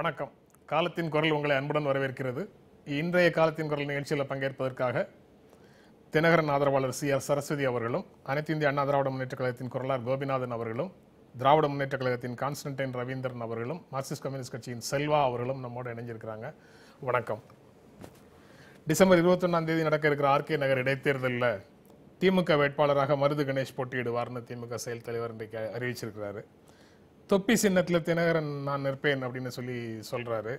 வணக்கம் காலத்தின் குரல் உங்களை அன்புடன் வரவேற்கிறது இன்றைய காலத்தின் குரல் நிகழ்ச்சியில் பங்கேற்பதற்காக தினகரன் ஆதரவாளர் சி ஆர் சரஸ்வதி அவர்களும் அனைத்து இந்திய அண்ணா திராவிட முன்னேற்ற கழகத்தின் குரலார் கோபிநாதன் அவர்களும் திராவிட முன்னேற்ற கழகத்தின் கான்ஸ்டன்டைன் ரவீந்திரன் அவர்களும் மார்க்சிஸ்ட் கம்யூனிஸ்ட் கட்சியின் செல்வா அவர்களும் நம்மோடு இணைஞ்சிருக்கிறாங்க வணக்கம் டிசம்பர் இருபத்தொன்னாம் தேதி நடக்க இருக்கிற ஆர்கே நகர் இடைத்தேர்தலில் திமுக வேட்பாளராக மருது கணேஷ் போட்டியிடுவார்னு திமுக செயல் தலைவர் இன்றைக்கு அறிவிச்சிருக்கிறாரு தொப்பி சின்னத்தில் தினகரன் நான் நிற்பேன் அப்படின்னு சொல்லி சொல்கிறாரு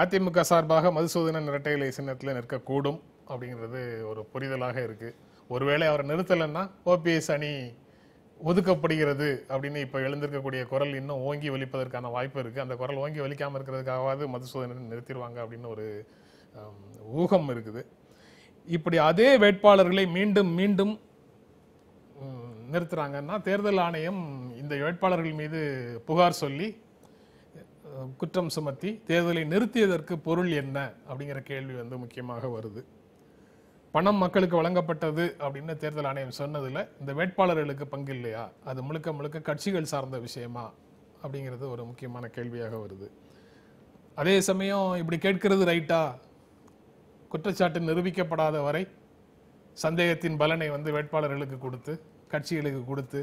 அதிமுக சார்பாக மதுசூதனன் இரட்டையிலை சின்னத்தில் நிற்கக்கூடும் அப்படிங்கிறது ஒரு புரிதலாக இருக்குது ஒருவேளை அவரை நிறுத்தலைன்னா ஓபிஎஸ் அணி ஒதுக்கப்படுகிறது அப்படின்னு இப்போ எழுந்திருக்கக்கூடிய குரல் இன்னும் ஓங்கி ஒலிப்பதற்கான வாய்ப்பு இருக்குது அந்த குரல் ஓங்கி ஒலிக்காமல் இருக்கிறதுக்காகவாது மதுசூதனன் நிறுத்திடுவாங்க அப்படின்னு ஒரு ஊகம் இருக்குது இப்படி அதே வேட்பாளர்களை மீண்டும் மீண்டும் நிறுத்துகிறாங்கன்னா தேர்தல் ஆணையம் இந்த வேட்பாளர்கள் மீது புகார் சொல்லி குற்றம் சுமத்தி தேர்தலை நிறுத்தியதற்கு பொருள் என்ன அப்படிங்கிற கேள்வி வந்து முக்கியமாக வருது பணம் மக்களுக்கு வழங்கப்பட்டது அப்படின்னு தேர்தல் ஆணையம் சொன்னதில் இந்த வேட்பாளர்களுக்கு பங்கு இல்லையா அது முழுக்க முழுக்க கட்சிகள் சார்ந்த விஷயமா அப்படிங்கிறது ஒரு முக்கியமான கேள்வியாக வருது அதே சமயம் இப்படி கேட்கிறது ரைட்டா குற்றச்சாட்டு நிரூபிக்கப்படாத வரை சந்தேகத்தின் பலனை வந்து வேட்பாளர்களுக்கு கொடுத்து கட்சிகளுக்கு கொடுத்து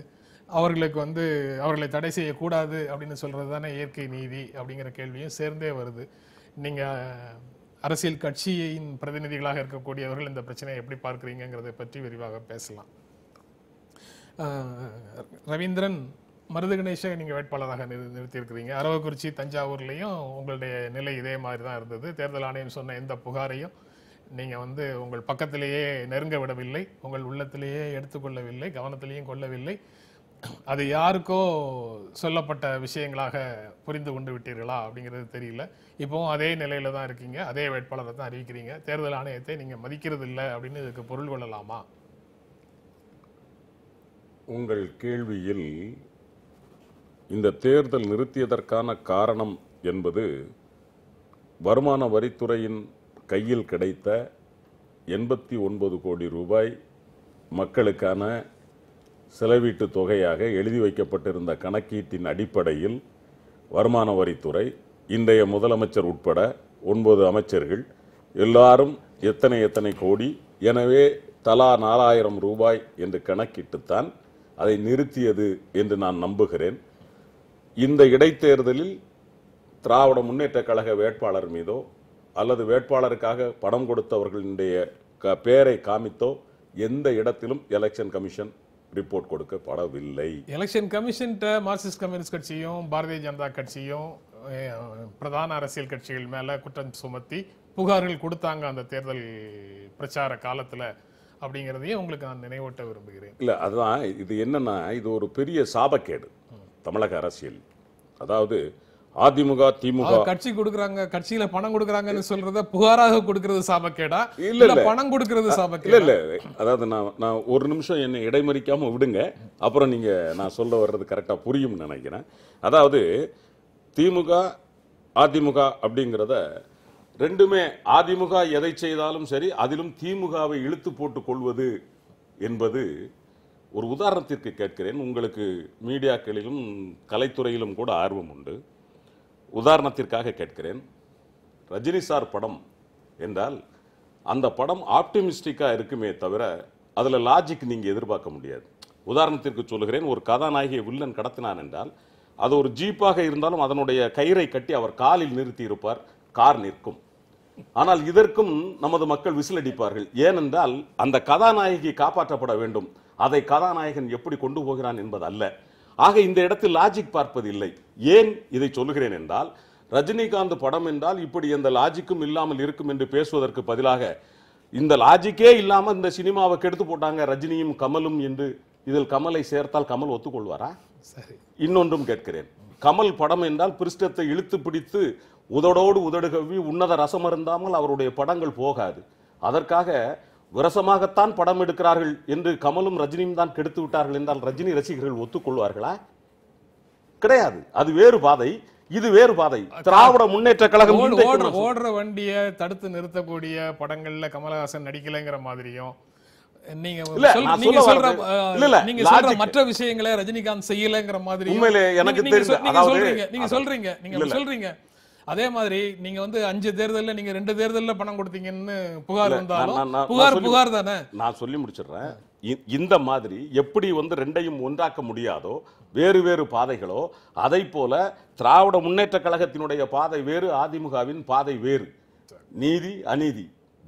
அவர்களுக்கு வந்து அவர்களை தடை செய்யக்கூடாது அப்படின்னு சொல்கிறது தானே இயற்கை நீதி அப்படிங்கிற கேள்வியும் சேர்ந்தே வருது நீங்கள் அரசியல் கட்சியின் பிரதிநிதிகளாக இருக்கக்கூடியவர்கள் இந்த பிரச்சனையை எப்படி பார்க்குறீங்கிறத பற்றி விரிவாக பேசலாம் ரவீந்திரன் மருது கணேஷை நீங்கள் வேட்பாளராக நிறு நிறுத்தியிருக்கிறீங்க அரவக்குறிச்சி தஞ்சாவூர்லேயும் உங்களுடைய நிலை இதே மாதிரி தான் இருந்தது தேர்தல் ஆணையம் சொன்ன எந்த புகாரையும் நீங்கள் வந்து உங்கள் பக்கத்திலேயே நெருங்க விடவில்லை உங்கள் உள்ளத்திலேயே எடுத்துக்கொள்ளவில்லை கவனத்திலேயும் கொள்ளவில்லை அது யாருக்கோ சொல்லப்பட்ட விஷயங்களாக புரிந்து கொண்டு விட்டீர்களா அப்படிங்கிறது தெரியல இப்போவும் அதே நிலையில தான் இருக்கீங்க அதே வேட்பாளரை தான் அறிவிக்கிறீங்க தேர்தல் ஆணையத்தை நீங்கள் மதிக்கிறது இல்லை அப்படின்னு இதுக்கு பொருள் கொள்ளலாமா உங்கள் கேள்வியில் இந்த தேர்தல் நிறுத்தியதற்கான காரணம் என்பது வருமான வரித்துறையின் கையில் கிடைத்த எண்பத்தி ஒன்பது கோடி ரூபாய் மக்களுக்கான செலவீட்டு தொகையாக எழுதி வைக்கப்பட்டிருந்த கணக்கீட்டின் அடிப்படையில் வருமான வரித்துறை இன்றைய முதலமைச்சர் உட்பட ஒன்பது அமைச்சர்கள் எல்லாரும் எத்தனை எத்தனை கோடி எனவே தலா நாலாயிரம் ரூபாய் என்று கணக்கிட்டுத்தான் அதை நிறுத்தியது என்று நான் நம்புகிறேன் இந்த இடைத்தேர்தலில் திராவிட முன்னேற்ற கழக வேட்பாளர் மீதோ அல்லது வேட்பாளருக்காக பணம் கொடுத்தவர்களுடைய க பேரை காமித்தோ எந்த இடத்திலும் எலெக்ஷன் கமிஷன் ரிப்போர்ட் கொடுக்கப்படவில்லை எலெக்ஷன் கமிஷன் மார்க்சிஸ்ட் கம்யூனிஸ்ட் கட்சியும் பாரதிய ஜனதா கட்சியும் பிரதான அரசியல் கட்சிகள் மேலே குற்றம் சுமத்தி புகார்கள் கொடுத்தாங்க அந்த தேர்தல் பிரச்சார காலத்தில் அப்படிங்கிறதையும் உங்களுக்கு நான் நினைவூட்ட விரும்புகிறேன் இல்லை அதுதான் இது என்னென்னா இது ஒரு பெரிய சாபக்கேடு தமிழக அரசியல் அதாவது அதிமுக திமுக கட்சி கொடுக்கறாங்க கட்சியில பணம் கொடுக்கறாங்கன்னு சொல்றத புகாராக கொடுக்கறது சாபக்கேடா இல்ல இல்ல பணம் கொடுக்கறது சாபக்கேடா இல்ல இல்ல அதாவது நான் நான் ஒரு நிமிஷம் என்னை இடைமறிக்காம விடுங்க அப்புறம் நீங்க நான் சொல்ல வர்றது கரெக்டா புரியும்னு நினைக்கிறேன் அதாவது திமுக அதிமுக அப்படிங்கிறத ரெண்டுமே அதிமுக எதை செய்தாலும் சரி அதிலும் திமுகவை இழுத்து போட்டு கொள்வது என்பது ஒரு உதாரணத்திற்கு கேட்கிறேன் உங்களுக்கு மீடியாக்களிலும் கலைத்துறையிலும் கூட ஆர்வம் உண்டு உதாரணத்திற்காக கேட்கிறேன் ரஜினி சார் படம் என்றால் அந்த படம் ஆப்டிமிஸ்டிக்காக இருக்குமே தவிர அதில் லாஜிக் நீங்கள் எதிர்பார்க்க முடியாது உதாரணத்திற்கு சொல்கிறேன் ஒரு கதாநாயகியை வில்லன் கடத்தினான் என்றால் அது ஒரு ஜீப்பாக இருந்தாலும் அதனுடைய கயிறை கட்டி அவர் காலில் நிறுத்தி இருப்பார் கார் நிற்கும் ஆனால் இதற்கும் நமது மக்கள் விசிலடிப்பார்கள் ஏனென்றால் அந்த கதாநாயகி காப்பாற்றப்பட வேண்டும் அதை கதாநாயகன் எப்படி கொண்டு போகிறான் என்பது அல்ல ஆக இந்த இடத்தில் லாஜிக் பார்ப்பதில்லை ஏன் இதை சொல்லுகிறேன் என்றால் ரஜினிகாந்த் படம் என்றால் இப்படி எந்த லாஜிக்கும் இல்லாமல் இருக்கும் என்று பேசுவதற்கு பதிலாக இந்த லாஜிக்கே இல்லாமல் இந்த சினிமாவை கெடுத்து போட்டாங்க ரஜினியும் கமலும் என்று இதில் கமலை சேர்த்தால் கமல் ஒத்துக்கொள்வாரா சரி இன்னொன்றும் கேட்கிறேன் கமல் படம் என்றால் பிரிஷ்டத்தை இழுத்து பிடித்து உதடோடு உதடுகவி உன்னத ரசம் இருந்தாமல் அவருடைய படங்கள் போகாது அதற்காக விரசமாகத்தான் படம் எடுக்கிறார்கள் என்று கமலும் ரஜினியும் தான் கெடுத்து விட்டார்கள் என்றால் ரஜினி ரசிகர்கள் ஒத்துக்கொள்வார்களா கிடையாது அது வேறு பாதை இது வேறு பாதை திராவிட முன்னேற்ற கழகம் ஓடுற வண்டியை தடுத்து நிறுத்தக்கூடிய படங்கள்ல கமலஹாசன் நடிக்கலைங்கிற மாதிரியும் நீங்க சொல்ற மற்ற விஷயங்களை ரஜினிகாந்த் செய்யலங்கிற மாதிரி நீங்க சொல்றீங்க நீங்க சொல்றீங்க நீங்க சொல்றீங்க அதே மாதிரி நீங்க வந்து அஞ்சு தேர்தலில் நீங்க ரெண்டு தேர்தலில் பணம் கொடுத்தீங்கன்னு புகார் வந்தாலும் புகார் புகார் தானே நான் சொல்லி முடிச்சிடுறேன் இந்த மாதிரி எப்படி வந்து ரெண்டையும் ஒன்றாக்க முடியாதோ வேறு வேறு பாதைகளோ அதை போல திராவிட முன்னேற்ற கழகத்தினுடைய பாதை வேறு அதிமுகவின் பாதை வேறு நீதி அநீதி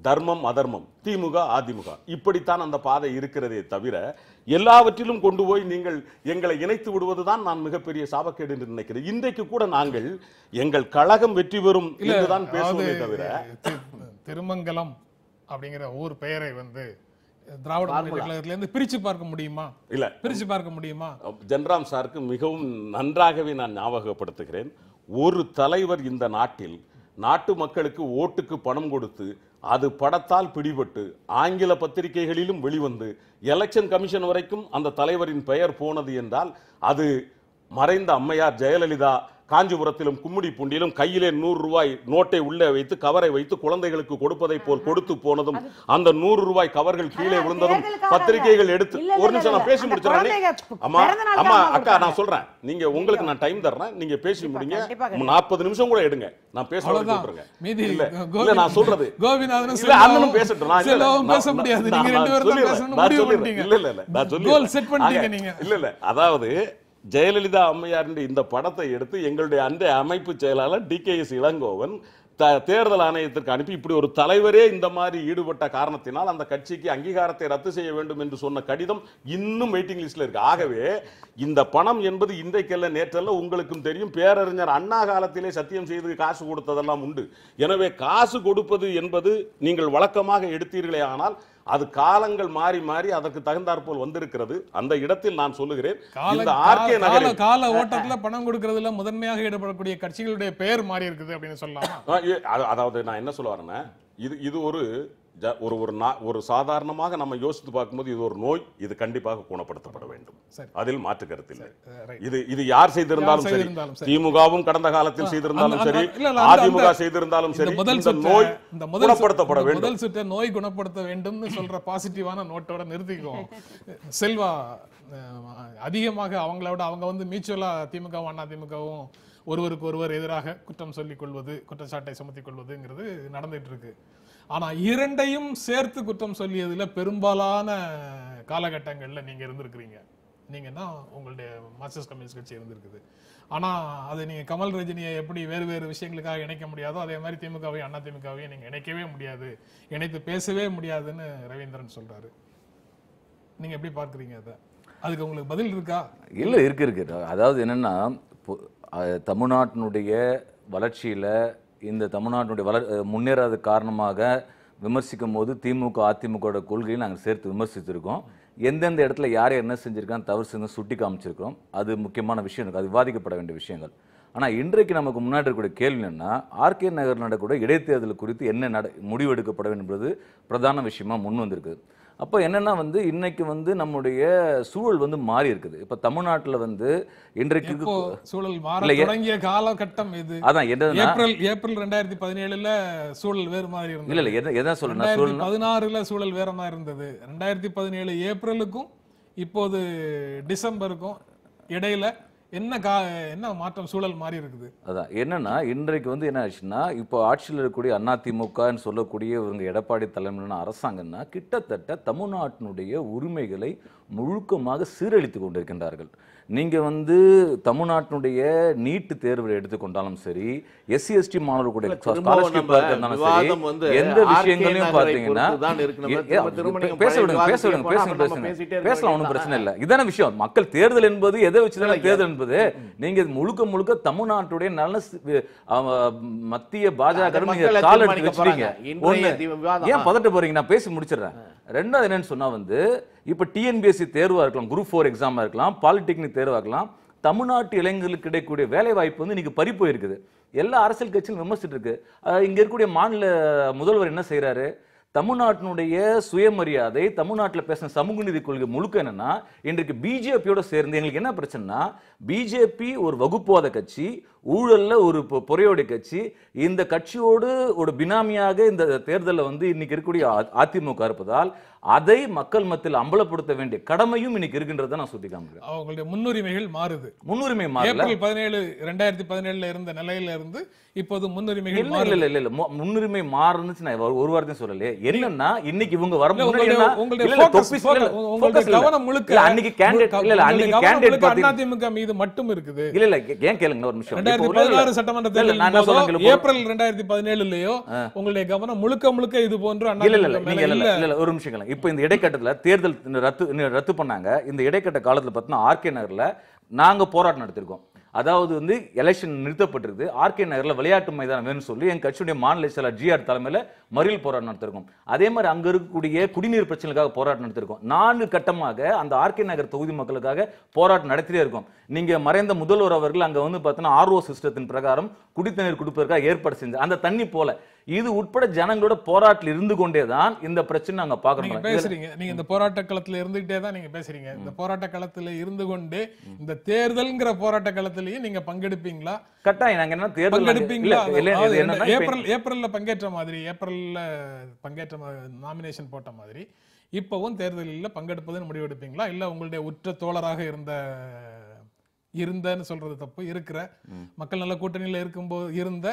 தர்மம் அதர்மம் திமுக அதிமுக இப்படித்தான் அந்த பாதை இருக்கிறதே தவிர எல்லாவற்றிலும் கொண்டு போய் நீங்கள் எங்களை இணைத்து விடுவதுதான் நான் மிகப்பெரிய சாபக்கேடு என்று நினைக்கிறேன் இன்றைக்கு கூட நாங்கள் எங்கள் கழகம் வெற்றி பெறும் என்றுதான் பேசுவதே தவிர திருமங்கலம் அப்படிங்கிற ஊர் பெயரை வந்து திராவிட கழகத்துல பிரிச்சு பார்க்க முடியுமா இல்ல பிரிச்சு பார்க்க முடியுமா ஜென்ராம் சாருக்கு மிகவும் நன்றாகவே நான் ஞாபகப்படுத்துகிறேன் ஒரு தலைவர் இந்த நாட்டில் நாட்டு மக்களுக்கு ஓட்டுக்கு பணம் கொடுத்து அது படத்தால் பிடிபட்டு ஆங்கில பத்திரிகைகளிலும் வெளிவந்து எலெக்ஷன் கமிஷன் வரைக்கும் அந்த தலைவரின் பெயர் போனது என்றால் அது மறைந்த அம்மையார் ஜெயலலிதா காஞ்சிபுரத்திலும் கும்முடி பூண்டிலும் கையிலே நூறு ரூபாய் நோட்டை உள்ளே வைத்து கவரை வைத்து குழந்தைகளுக்கு கொடுப்பதை போல் கொடுத்து போனதும் அந்த நூறு ரூபாய் கவர்கள் கீழே விழுந்ததும் பத்திரிகைகள் எடுத்து ஒரு நிமிஷம் நான் பேசி முடிச்சிடறேன் அம்மா அம்மா அக்கா நான் சொல்றேன் நீங்க உங்களுக்கு நான் டைம் தர்றேன் நீங்க பேசி முடிங்க நாற்பது நிமிஷம் கூட எடுங்க நான் பேச இல்ல நான் சொல்றது கோபிநாதன் இல்ல பேசட்டும் பேச முடியாது இல்ல செட் இல்ல இல்ல அதாவது ஜெயலலிதா அம்மையாரின் இந்த படத்தை எடுத்து எங்களுடைய அன்றைய அமைப்பு செயலாளர் டிகேஎஸ் இளங்கோவன் த தேர்தல் ஆணையத்திற்கு அனுப்பி இப்படி ஒரு தலைவரே இந்த மாதிரி ஈடுபட்ட காரணத்தினால் அந்த கட்சிக்கு அங்கீகாரத்தை ரத்து செய்ய வேண்டும் என்று சொன்ன கடிதம் இன்னும் வெயிட்டிங் லிஸ்ட்டில் இருக்கு ஆகவே இந்த பணம் என்பது இன்றைக்கல்ல நேற்றல்ல உங்களுக்கும் தெரியும் பேரறிஞர் அண்ணா காலத்திலே சத்தியம் செய்து காசு கொடுத்ததெல்லாம் உண்டு எனவே காசு கொடுப்பது என்பது நீங்கள் வழக்கமாக எடுத்தீர்களே ஆனால் அது காலங்கள் மாறி மாறி அதற்கு தகுந்தாற்போல் வந்திருக்கிறது அந்த இடத்தில் நான் சொல்லுகிறேன் இந்த ஆர்கே கால ஓட்டத்துல பணம் கொடுக்கறதுல முதன்மையாக ஈடுபடக்கூடிய கட்சிகளுடைய பெயர் மாறி இருக்குது அப்படின்னு சொல்லலாம் அதாவது நான் என்ன சொல்ல வரேன்னா இது இது ஒரு ஒரு ஒரு ஒரு சாதாரணமாக நம்ம யோசித்து பார்க்கும்போது இது ஒரு நோய் இது கண்டிப்பாக குணப்படுத்தப்பட வேண்டும் அதில் மாற்று கருத்து இல்லை இது இது யார் செய்திருந்தாலும் சரி திமுகவும் கடந்த காலத்தில் செய்திருந்தாலும் சரி அதிமுக செய்திருந்தாலும் சரி இந்த நோய் குணப்படுத்தப்பட வேண்டும் முதல் சுற்ற நோய் குணப்படுத்த வேண்டும் சொல்ற பாசிட்டிவான நோட்டோட நிறுத்திக்குவோம் செல்வா அதிகமாக அவங்களோட அவங்க வந்து மியூச்சுவலா திமுகவும் அதிமுகவும் ஒருவருக்கு ஒருவர் எதிராக குற்றம் சொல்லிக் கொள்வது குற்றச்சாட்டை சுமத்திக் கொள்வதுங்கிறது நடந்துட்டு இருக்கு ஆனால் இரண்டையும் சேர்த்து குற்றம் சொல்லியதில் பெரும்பாலான காலகட்டங்களில் நீங்கள் இருந்திருக்கிறீங்க நீங்கள் தான் உங்களுடைய மார்க்சிஸ்ட் கம்யூனிஸ்ட் கட்சி இருந்திருக்குது ஆனால் அது நீங்கள் கமல் ரஜினியை எப்படி வேறு வேறு விஷயங்களுக்காக இணைக்க முடியாதோ அதே மாதிரி திமுகவையும் அண்ணா திமுகவையும் நீங்கள் இணைக்கவே முடியாது இணைத்து பேசவே முடியாதுன்னு ரவீந்திரன் சொல்கிறாரு நீங்கள் எப்படி பார்க்குறீங்க அதை அதுக்கு உங்களுக்கு பதில் இருக்கா இல்லை இருக்கு இருக்கு அதாவது என்னென்னா தமிழ்நாட்டினுடைய வளர்ச்சியில் இந்த தமிழ்நாட்டினுடைய வளர் முன்னேறாத காரணமாக விமர்சிக்கும் போது திமுக அதிமுகவோட கொள்கையை நாங்கள் சேர்த்து விமர்சித்திருக்கோம் எந்தெந்த இடத்துல யார் என்ன செஞ்சுருக்கான்னு தவறு செஞ்சு சுட்டி காமிச்சிருக்கோம் அது முக்கியமான விஷயம் இருக்குது அது விவாதிக்கப்பட வேண்டிய விஷயங்கள் ஆனால் இன்றைக்கு நமக்கு முன்னாடி இருக்கக்கூடிய கேள்வி என்னென்னா ஆர்கே நகர் நடக்கூடிய இடைத்தேர்தல் குறித்து என்ன நட முடிவெடுக்கப்பட வேண்டும் என்பது பிரதான விஷயமாக முன் வந்திருக்கு அப்போ என்னென்னா வந்து இன்னைக்கு வந்து நம்முடைய சூழல் வந்து மாறி இருக்குது இப்போ தமிழ்நாட்டில் வந்து இன்றைக்கு சூழல் மாற தொடங்கிய காலகட்டம் இது அதான் ஏப்ரல் ஏப்ரல் ரெண்டாயிரத்தி பதினேழுல சூழல் வேறு மாதிரி இருந்தது இல்லை இல்லை எதை சொல்லணும் சூழல் பதினாறுல சூழல் வேற மாதிரி இருந்தது ரெண்டாயிரத்தி பதினேழு ஏப்ரலுக்கும் இப்போது டிசம்பருக்கும் இடையில என்ன கா என்ன மாற்றம் சூழல் மாறி இருக்குது அதான் என்னன்னா இன்றைக்கு வந்து என்ன ஆச்சுன்னா இப்போ ஆட்சியில் இருக்கக்கூடிய அதிமுகன்னு சொல்லக்கூடிய இவங்க எடப்பாடி தலைமையிலான அரசாங்கம்னா கிட்டத்தட்ட தமிழ்நாட்டினுடைய உரிமைகளை முழுக்கமாக சீரழித்து கொண்டிருக்கின்றார்கள் நீங்கள் வந்து தமிழ்நாட்டினுடைய நீட்டு தேர்வில் எடுத்துக்கொண்டாலும் சரி எஸ்சி எஸ்டி மாணவர்களுடைய ஸ்காலர்ஷிப் எந்த விஷயங்களையும் பார்த்தீங்கன்னா பேச விடுங்க பேச பேசலாம் ஒன்றும் பிரச்சனை இல்லை இதான விஷயம் மக்கள் தேர்தல் என்பது எதை வச்சு தேர்தல் என்பது நீங்கள் முழுக்க முழுக்க தமிழ்நாட்டுடைய நல்ல மத்திய பாஜக கால் எடுத்து வச்சுட்டீங்க ஏன் பதட்ட போறீங்க நான் பேசி முடிச்சிடுறேன் ரெண்டாவது என்னன்னு சொன்னா வந்து இப்போ டிஎன்பிஎஸ்சி தேர்வாக இருக்கலாம் குரூப் ஃபோர் எக்ஸாமாக இருக்கலாம் பாலிடெக்னிக் தேர்வாக இருக்கலாம் தமிழ்நாட்டு இளைஞர்களுக்கு கிடைக்கக்கூடிய வேலை வாய்ப்பு வந்து இன்றைக்கி பறி போயிருக்குது எல்லா அரசியல் கட்சியும் விமர்சிட்டு இருக்கு இங்கே இருக்கக்கூடிய மாநில முதல்வர் என்ன செய்கிறாரு தமிழ்நாட்டினுடைய சுயமரியாதை தமிழ்நாட்டில் பேசின சமூக நீதி கொள்கை முழுக்க என்னென்னா இன்றைக்கு பிஜேபியோட சேர்ந்து எங்களுக்கு என்ன பிரச்சனைனா பிஜேபி ஒரு வகுப்புவாத கட்சி ஊழலில் ஒரு பொறையோடைய கட்சி இந்த கட்சியோடு ஒரு பினாமியாக இந்த தேர்தலில் வந்து இன்றைக்கி இருக்கக்கூடிய அதிமுக இருப்பதால் அதை மக்கள் மத்தியில் அம்பலப்படுத்த வேண்டிய கடமையும் இன்னைக்கு இருக்கின்றத நான் சுட்டி காமிக்கிறேன் அவங்களுடைய முன்னுரிமைகள் மாறுது முன்னுரிமை மாறல பதினேழு ரெண்டாயிரத்தி பதினேழுல இருந்த நிலையில இருந்து இப்போது முன்னுரிமைகள் இல்ல இல்ல இல்ல இல்ல முன்னுரிமை மாறணும்னு நான் ஒரு வார்த்தையும் சொல்லல என்னன்னா இன்னைக்கு இவங்க வர கவனம் முழுக்க அன்னைக்கு கேண்டிடேட் இல்ல இல்ல அன்னைக்கு கேண்டிடேட் அதிமுக மீது மட்டும் இருக்குது இல்ல இல்ல ஏன் கேளுங்க ஒரு நிமிஷம் ரெண்டாயிரத்தி பதினாறு சட்டமன்ற தேர்தல் ஏப்ரல் ரெண்டாயிரத்தி பதினேழுலயோ உங்களுடைய கவனம் முழுக்க முழுக்க இது போன்ற இல்ல இல்ல இல்ல ஒரு நிமிஷம் இப்போ இந்த இடைக்கட்டத்தில் தேர்தல் ரத்து ரத்து பண்ணாங்க இந்த இடைக்கட்ட காலத்தில் பார்த்தீங்கன்னா ஆர்கே நகரில் நாங்கள் போராட்டம் நடத்திருக்கோம் அதாவது வந்து எலெக்ஷன் நிறுத்தப்பட்டிருக்கு ஆர்கே நகரில் விளையாட்டு மைதானம் வேணும்னு சொல்லி எங்கள் கட்சியுடைய மாநில செயலர் ஜிஆர் தலைமையில் மறியல் போராட்டம் நடத்திருக்கோம் அதே மாதிரி அங்கே இருக்கக்கூடிய குடிநீர் பிரச்சனைக்காக போராட்டம் நடத்திருக்கோம் நான்கு கட்டமாக அந்த ஆர்கே நகர் தொகுதி மக்களுக்காக போராட்டம் நடத்திட்டே இருக்கோம் நீங்கள் மறைந்த முதல்வர் அவர்கள் அங்கே வந்து பார்த்தீங்கன்னா ஆர்ஓ சிஸ்டத்தின் பிரகாரம் குடித்தண்ணீர் கொடுப்பதற்காக ஏற்பாடு செஞ்சு அந்த தண்ணி போல இது உட்பட ஜனங்களோட போராட்டில் இருந்து கொண்டே தான் இந்த பிரச்சனை நாங்க பாக்குறோம் பேசுறீங்க நீங்க இந்த போராட்ட களத்துல இருந்துகிட்டே தான் நீங்க பேசுறீங்க இந்த போராட்ட களத்துல இருந்து கொண்டு இந்த தேர்தல்ங்கிற போராட்ட களத்திலயும் நீங்க பங்கெடுப்பீங்களா கட்டாயம் நாங்க என்ன தேர்தல் பங்கெடுப்பீங்களா ஏப்ரல் ஏப்ரல்ல பங்கேற்ற மாதிரி ஏப்ரல்ல பங்கேற்ற நாமினேஷன் போட்ட மாதிரி இப்பவும் தேர்தலில் பங்கெடுப்பதுன்னு முடிவெடுப்பீங்களா இல்ல உங்களுடைய உற்ற தோழராக இருந்த இருந்தன்னு சொல்றது தப்பு இருக்கிற மக்கள் நல்ல கூட்டணியில இருக்கும்போது இருந்த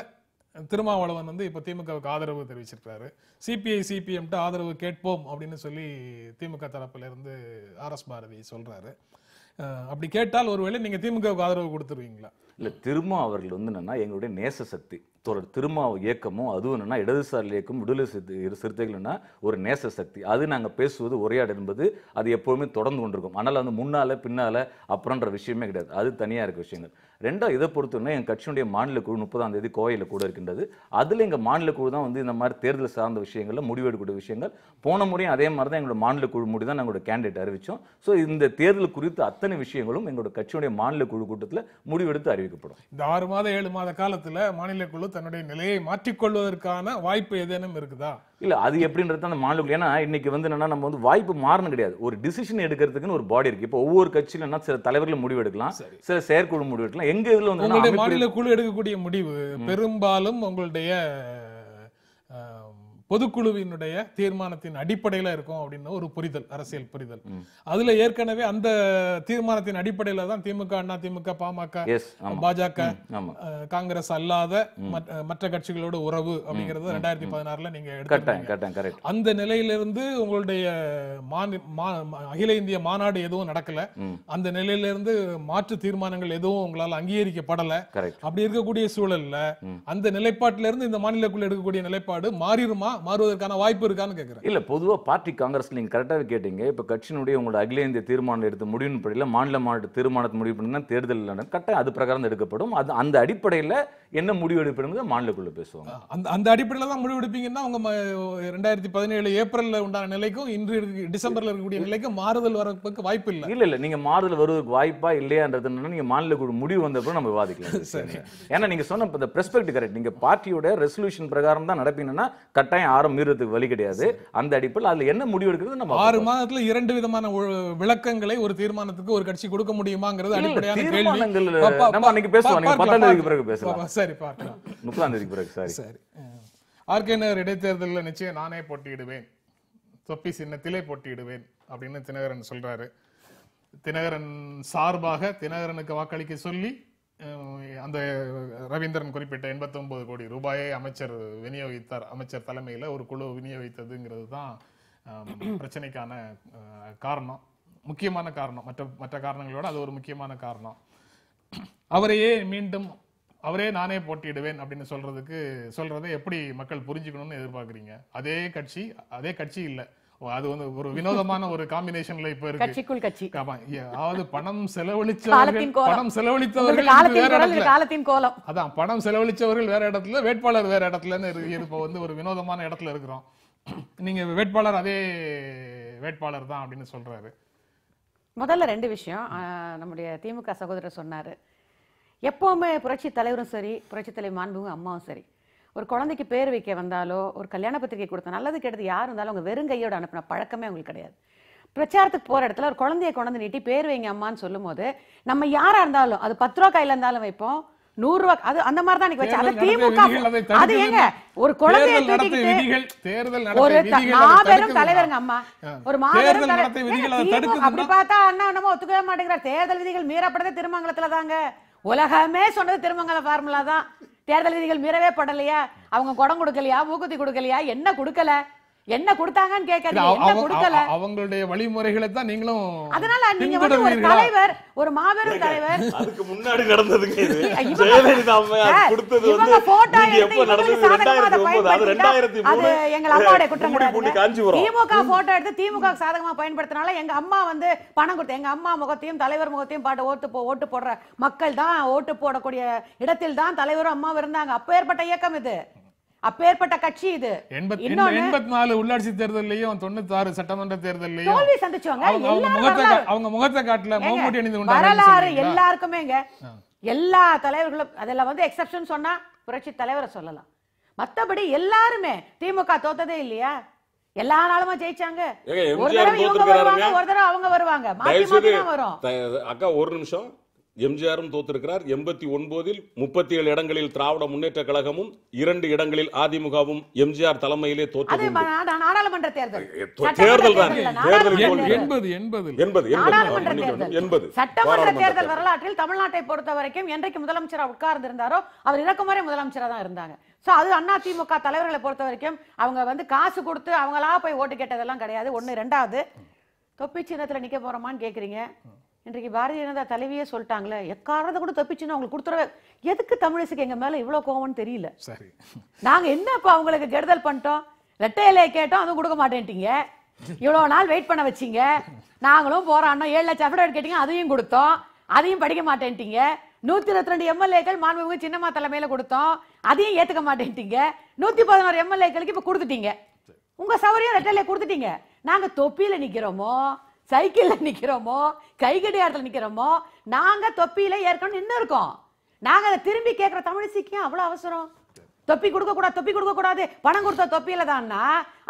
திருமாவளவன் வந்து இப்போ திமுகவுக்கு ஆதரவு தெரிவிச்சிருக்காரு சிபிஐ சிபிஎம்கிட்ட ஆதரவு கேட்போம் அப்படின்னு சொல்லி திமுக தரப்பிலிருந்து ஆர்எஸ் பாரதி சொல்கிறாரு அப்படி கேட்டால் ஒருவேளை நீங்கள் திமுகவுக்கு ஆதரவு கொடுத்துருவீங்களா இல்லை திருமா அவர்கள் வந்து என்னென்னா எங்களுடைய நேச சக்தி தோழர் திருமாவ இயக்கமும் அதுவும் என்னென்னா இடதுசாரி இயக்கம் விடுதலை சிறு சிறுத்தைகள்னா ஒரு நேச சக்தி அது நாங்கள் பேசுவது உரையாடு என்பது அது எப்போவுமே தொடர்ந்து கொண்டிருக்கும் ஆனால் வந்து முன்னால் பின்னால் அப்புறன்ற விஷயமே கிடையாது அது தனியாக இருக்க விஷயங்கள் ரெண்டாவது இதை பொறுத்தவரை எங்கள் கட்சியினுடைய மாநில குழு முப்பதாம் தேதி கோவையில் கூட இருக்கின்றது அதில் எங்கள் மாநில குழு தான் வந்து இந்த மாதிரி தேர்தல் சார்ந்த விஷயங்களில் முடிவெடுக்கூடிய விஷயங்கள் போன முறையும் அதே மாதிரி தான் எங்களோட மாநில குழு மூடி தான் நாங்களோட கேண்டிடேட் அறிவித்தோம் ஸோ இந்த தேர்தல் குறித்து அத்தனை விஷயங்களும் எங்களோட கட்சியுடைய மாநில குழு கூட்டத்தில் முடிவெடுத்து அறிவிக்கப்படும் இந்த ஆறு மாதம் ஏழு மாத காலத்தில் மாநில குழு தன்னுடைய நிலையை மாற்றிக்கொள்வதற்கான வாய்ப்பு ஏதேனும் இருக்குதா இல்ல அது எப்படின்றது அந்த மாநில ஏன்னா இன்னைக்கு வந்து என்னன்னா நம்ம வந்து வாய்ப்பு மாறணும் கிடையாது ஒரு டிசிஷன் எடுக்கிறதுக்குன்னு ஒரு பாடி இருக்கு இப்போ ஒவ்வொரு என்ன சில தலைவர்கள் முடிவு எடுக்கலாம் சில செயற்குழு முடிவு எடுக்கலாம் எங்க இதுல வந்து மாநில குழு எடுக்கக்கூடிய முடிவு பெரும்பாலும் உங்களுடைய பொதுக்குழுவினுடைய தீர்மானத்தின் அடிப்படையில இருக்கும் அப்படின்னு ஒரு புரிதல் அரசியல் புரிதல் அதுல ஏற்கனவே அந்த தீர்மானத்தின் அடிப்படையில தான் திமுக அண்ணா திமுக பாமக பாஜக காங்கிரஸ் அல்லாத மற்ற கட்சிகளோட உறவு அப்படிங்கறது ரெண்டாயிரத்தி பதினாறுல நீங்க எடுத்துக்கிட்டீங்க அந்த நிலையிலிருந்து உங்களுடைய அகில இந்திய மாநாடு எதுவும் நடக்கல அந்த நிலையிலிருந்து மாற்று தீர்மானங்கள் எதுவும் உங்களால் அங்கீகரிக்கப்படல அப்படி இருக்கக்கூடிய சூழல்ல அந்த நிலைப்பாட்டிலிருந்து இந்த மாநிலக்குள்ள எடுக்கக்கூடிய நிலைப்பாடு மாறிடுமா மாறுவதற்கான வாய்ப்பு இருக்கான்னு கேட்குறேன் இல்லை பொதுவாக பார்ட்டி காங்கிரஸ் நீங்கள் கரெக்டாக கேட்டீங்க இப்போ கட்சியினுடைய உங்களோட அகில இந்திய தீர்மானம் எடுத்து முடிவின் படியில் மாநில மாவட்ட தீர்மானத்தை முடிவு பண்ணினா தேர்தல் கரெக்டாக அது பிரகாரம் எடுக்கப்படும் அது அந்த அடிப்படையில் என்ன முடிவு எடுப்பது மாநிலக்குள்ளே பேசுவாங்க அந்த அந்த அடிப்படையில் தான் முடிவு எடுப்பீங்கன்னா உங்கள் ரெண்டாயிரத்தி பதினேழு ஏப்ரலில் உண்டான நிலைக்கும் இன்று டிசம்பரில் இருக்கக்கூடிய நிலைக்கும் மாறுதல் வரப்பக்கு வாய்ப்பு இல்லை இல்லை இல்லை நீங்கள் மாறுதல் வருவதற்கு வாய்ப்பா இல்லையான்றது நீங்கள் மாநில குழு முடிவு வந்தப்பறம் நம்ம விவாதிக்கலாம் ஏன்னா நீங்கள் சொன்ன இந்த ப்ரெஸ்பெக்ட் கரெக்ட் நீங்கள் பார்ட்டியோட ரெசல்யூஷன் பிரகாரம் தான் நடப்பீங்கன்னா கட்டாயம் யாரும் மீறதுக்கு வழி கிடையாது அந்த அடிப்பில் அதுல என்ன முடிவு எடுக்கிறது நம்ம ஆறு மாதத்துல இரண்டு விதமான விளக்கங்களை ஒரு தீர்மானத்துக்கு ஒரு கட்சி கொடுக்க முடியுமாங்கிறது அடிப்படையான தீர்மானங்கள் நம்ம அன்னைக்கு பேசுவோம் நீங்க பத்தாம் தேதிக்கு பிறகு பேசலாம் சரி பார்க்கலாம் முப்பதாம் தேதிக்கு பிறகு சரி சரி ஆர்கேனர் இடைத்தேர்தலில் நிச்சயம் நானே போட்டியிடுவேன் தொப்பி சின்னத்திலே போட்டியிடுவேன் அப்படின்னு தினகரன் சொல்றாரு தினகரன் சார்பாக தினகரனுக்கு வாக்களிக்க சொல்லி அந்த ரவீந்திரன் குறிப்பிட்ட எண்பத்தொம்பது கோடி ரூபாயை அமைச்சர் விநியோகித்தார் அமைச்சர் தலைமையில் ஒரு குழு விநியோகித்ததுங்கிறது தான் பிரச்சனைக்கான காரணம் முக்கியமான காரணம் மற்ற மற்ற காரணங்களோட அது ஒரு முக்கியமான காரணம் அவரையே மீண்டும் அவரே நானே போட்டியிடுவேன் அப்படின்னு சொல்றதுக்கு சொல்றதை எப்படி மக்கள் புரிஞ்சுக்கணும்னு எதிர்பார்க்குறீங்க அதே கட்சி அதே கட்சி இல்லை அது வந்து ஒரு வினோதமான ஒரு காம்பினேஷன்ல இப்ப இருக்கு கட்சிக்குள் கட்சி ஆமா அதாவது பணம் செலவழிச்சவர்கள் பணம் செலவழித்தவர்கள் வேற இடத்துல காலத்தின் கோலம் அதான் பணம் செலவழிச்சவர்கள் வேற இடத்துல வேட்பாளர் வேற இடத்துல இருக்கு இப்போ வந்து ஒரு வினோதமான இடத்துல இருக்கிறோம் நீங்க வேட்பாளர் அதே வேட்பாளர் தான் அப்படின்னு சொல்றாரு முதல்ல ரெண்டு விஷயம் நம்முடைய திமுக சகோதரர் சொன்னாரு எப்பவுமே புரட்சி தலைவரும் சரி புரட்சி தலைவர் மாண்புங்க அம்மாவும் சரி ஒரு குழந்தைக்கு பேர் வைக்க வந்தாலோ ஒரு கல்யாண பத்திரிகை கொடுத்தா நல்லது கெடுது யார் இருந்தாலும் அவங்க வெறும் கையோடு அனுப்பின பழக்கமே அவங்களுக்கு கிடையாது பிரச்சாரத்துக்கு போகிற இடத்துல ஒரு குழந்தைய குழந்தை நீட்டி பேர் வைங்க அம்மான்னு சொல்லும் போது நம்ம யாராக இருந்தாலும் அது பத்து ரூபா கையில் இருந்தாலும் வைப்போம் நூறுரூவா அது அந்த மாதிரி தான் வச்சு அது திமுக அது ஏங்க ஒரு குழந்தைய தூக்கிட்டு ஒரு மாபெரும் தலைவருங்க அம்மா ஒரு மாபெரும் தலைவர் அப்படி பார்த்தா அண்ணா என்னமோ ஒத்துக்கவே மாட்டேங்கிறார் தேர்தல் விதிகள் மீறப்படுறது திருமங்கலத்துல தாங்க உலகமே சொன்னது திருமங்கல ஃபார்முலா தான் தேர்தல் விதிகள் மீறவே படலையா அவங்க குடம் கொடுக்கலையா ஊக்குத்தி கொடுக்கலையா என்ன கொடுக்கல என்ன கொடுத்தாங்கன்னு கேட்கறீங்க அவங்களுடைய வழிமுறைகளை தான் நீங்களும் அதனால நீங்க வந்து ஒரு தலைவர் ஒரு மாபெரும் தலைவர் அதுக்கு முன்னாடி நடந்ததுங்க இது ஜெயலலிதா அம்மையார் கொடுத்தது வந்து போட்டோ எடுத்து நடந்தது 2009 அது 2003 அது எங்க அம்மாவோட குற்றம் கிடையாது திமுக போட்டோ எடுத்து திமுக சாதகமா பயன்படுத்தினால எங்க அம்மா வந்து பணம் கொடுத்து எங்க அம்மா முகத்தையும் தலைவர் முகத்தையும் பாட்டு ஓட்டு போ ஓட்டு போடுற மக்கள் தான் ஓட்டு போடக்கூடிய இடத்தில் தான் தலைவரும் அம்மாவும் இருந்தாங்க அப்பேற்பட்ட இயக்கம் இது அப்பேற்பட்ட கட்சி இது எண்பத்தி நாலு உள்ளாட்சி தேர்தலையும் தொண்ணூத்தி ஆறு சட்டமன்ற தேர்தலையும் தோல்வி சந்திச்சவங்க அவங்க முகத்தை காட்டல மோமூட்டி அணிந்து வரலாறு எல்லாருக்குமேங்க எல்லா தலைவர்களும் அதில் வந்து எக்ஸப்ஷன் சொன்னா புரட்சி தலைவரை சொல்லலாம் மத்தபடி எல்லாருமே திமுக தோத்ததே இல்லையா எல்லா நாளும் ஜெயிச்சாங்க ஒரு தடவை இவங்க வருவாங்க ஒரு தடவை அவங்க வருவாங்க வரும் அக்கா ஒரு நிமிஷம் எம்ஜிஆரும் தோத்திருக்கிறார் எண்பத்தி ஒன்பதில் முப்பத்தி ஏழு இடங்களில் திராவிட முன்னேற்ற கழகமும் இரண்டு இடங்களில் அதிமுகவும் எம்ஜிஆர் தலைமையிலே தோற்றது தேர்தல் தேர்தல் தேர்தல் வரலாற்றில் தமிழ்நாட்டை பொறுத்த வரைக்கும் என்றைக்கு முதலமைச்சராக உட்கார்ந்து இருந்தாரோ அவர் இறக்குமாறே முதலமைச்சராக தான் இருந்தாங்க சோ அது அண்ணா திமுக தலைவர்களை பொறுத்த வரைக்கும் அவங்க வந்து காசு கொடுத்து அவங்களா போய் ஓட்டு கேட்டதெல்லாம் கிடையாது ஒன்று ரெண்டாவது தொப்பி சின்னத்துல நிக்க போறோமான்னு கேக்குறீங்க இன்றைக்கு பாரதிய ஜனதா தலைவியே சொல்லிட்டாங்களே எக்காரணத்தை கூட தப்பிச்சுன்னா அவங்களுக்கு கொடுத்துற எதுக்கு தமிழிசுக்கு எங்கள் மேலே இவ்வளோ கோவம்னு தெரியல சரி நாங்கள் என்ன இப்போ அவங்களுக்கு கெடுதல் பண்ணிட்டோம் இலையை கேட்டோம் அதுவும் கொடுக்க மாட்டேன்ட்டீங்க இவ்வளோ நாள் வெயிட் பண்ண வச்சிங்க நாங்களும் போராடினோம் ஏழு லட்சம் அஃபிடேவிட் கேட்டிங்க அதையும் கொடுத்தோம் அதையும் படிக்க மாட்டேன்ட்டீங்க நூற்றி இருபத்தி ரெண்டு எம்எல்ஏக்கள் மாண்புமிகு சின்னம்மா தலைமையில் கொடுத்தோம் அதையும் ஏற்றுக்க மாட்டேன்ட்டீங்க நூற்றி பதினோரு எம்எல்ஏக்களுக்கு இப்போ கொடுத்துட்டீங்க உங்கள் சௌரியம் ரெட்டையிலே கொடுத்துட்டீங்க நாங்கள் தொப்பியில் நிற்கிறோமோ சைக்கிளில் நிற்கிறோமோ கை கடிகாரத்தில் நிற்கிறோமோ நாங்கள் தொப்பியில் ஏற்கனவே நின்று இருக்கோம் நாங்கள் அதை திரும்பி கேட்குற தமிழ் சீக்கியம் அவ்வளோ அவசரம் தொப்பி கொடுக்கக்கூடாது தொப்பி கொடுக்கக்கூடாது பணம் கொடுத்த தொப்பியில் தான்னா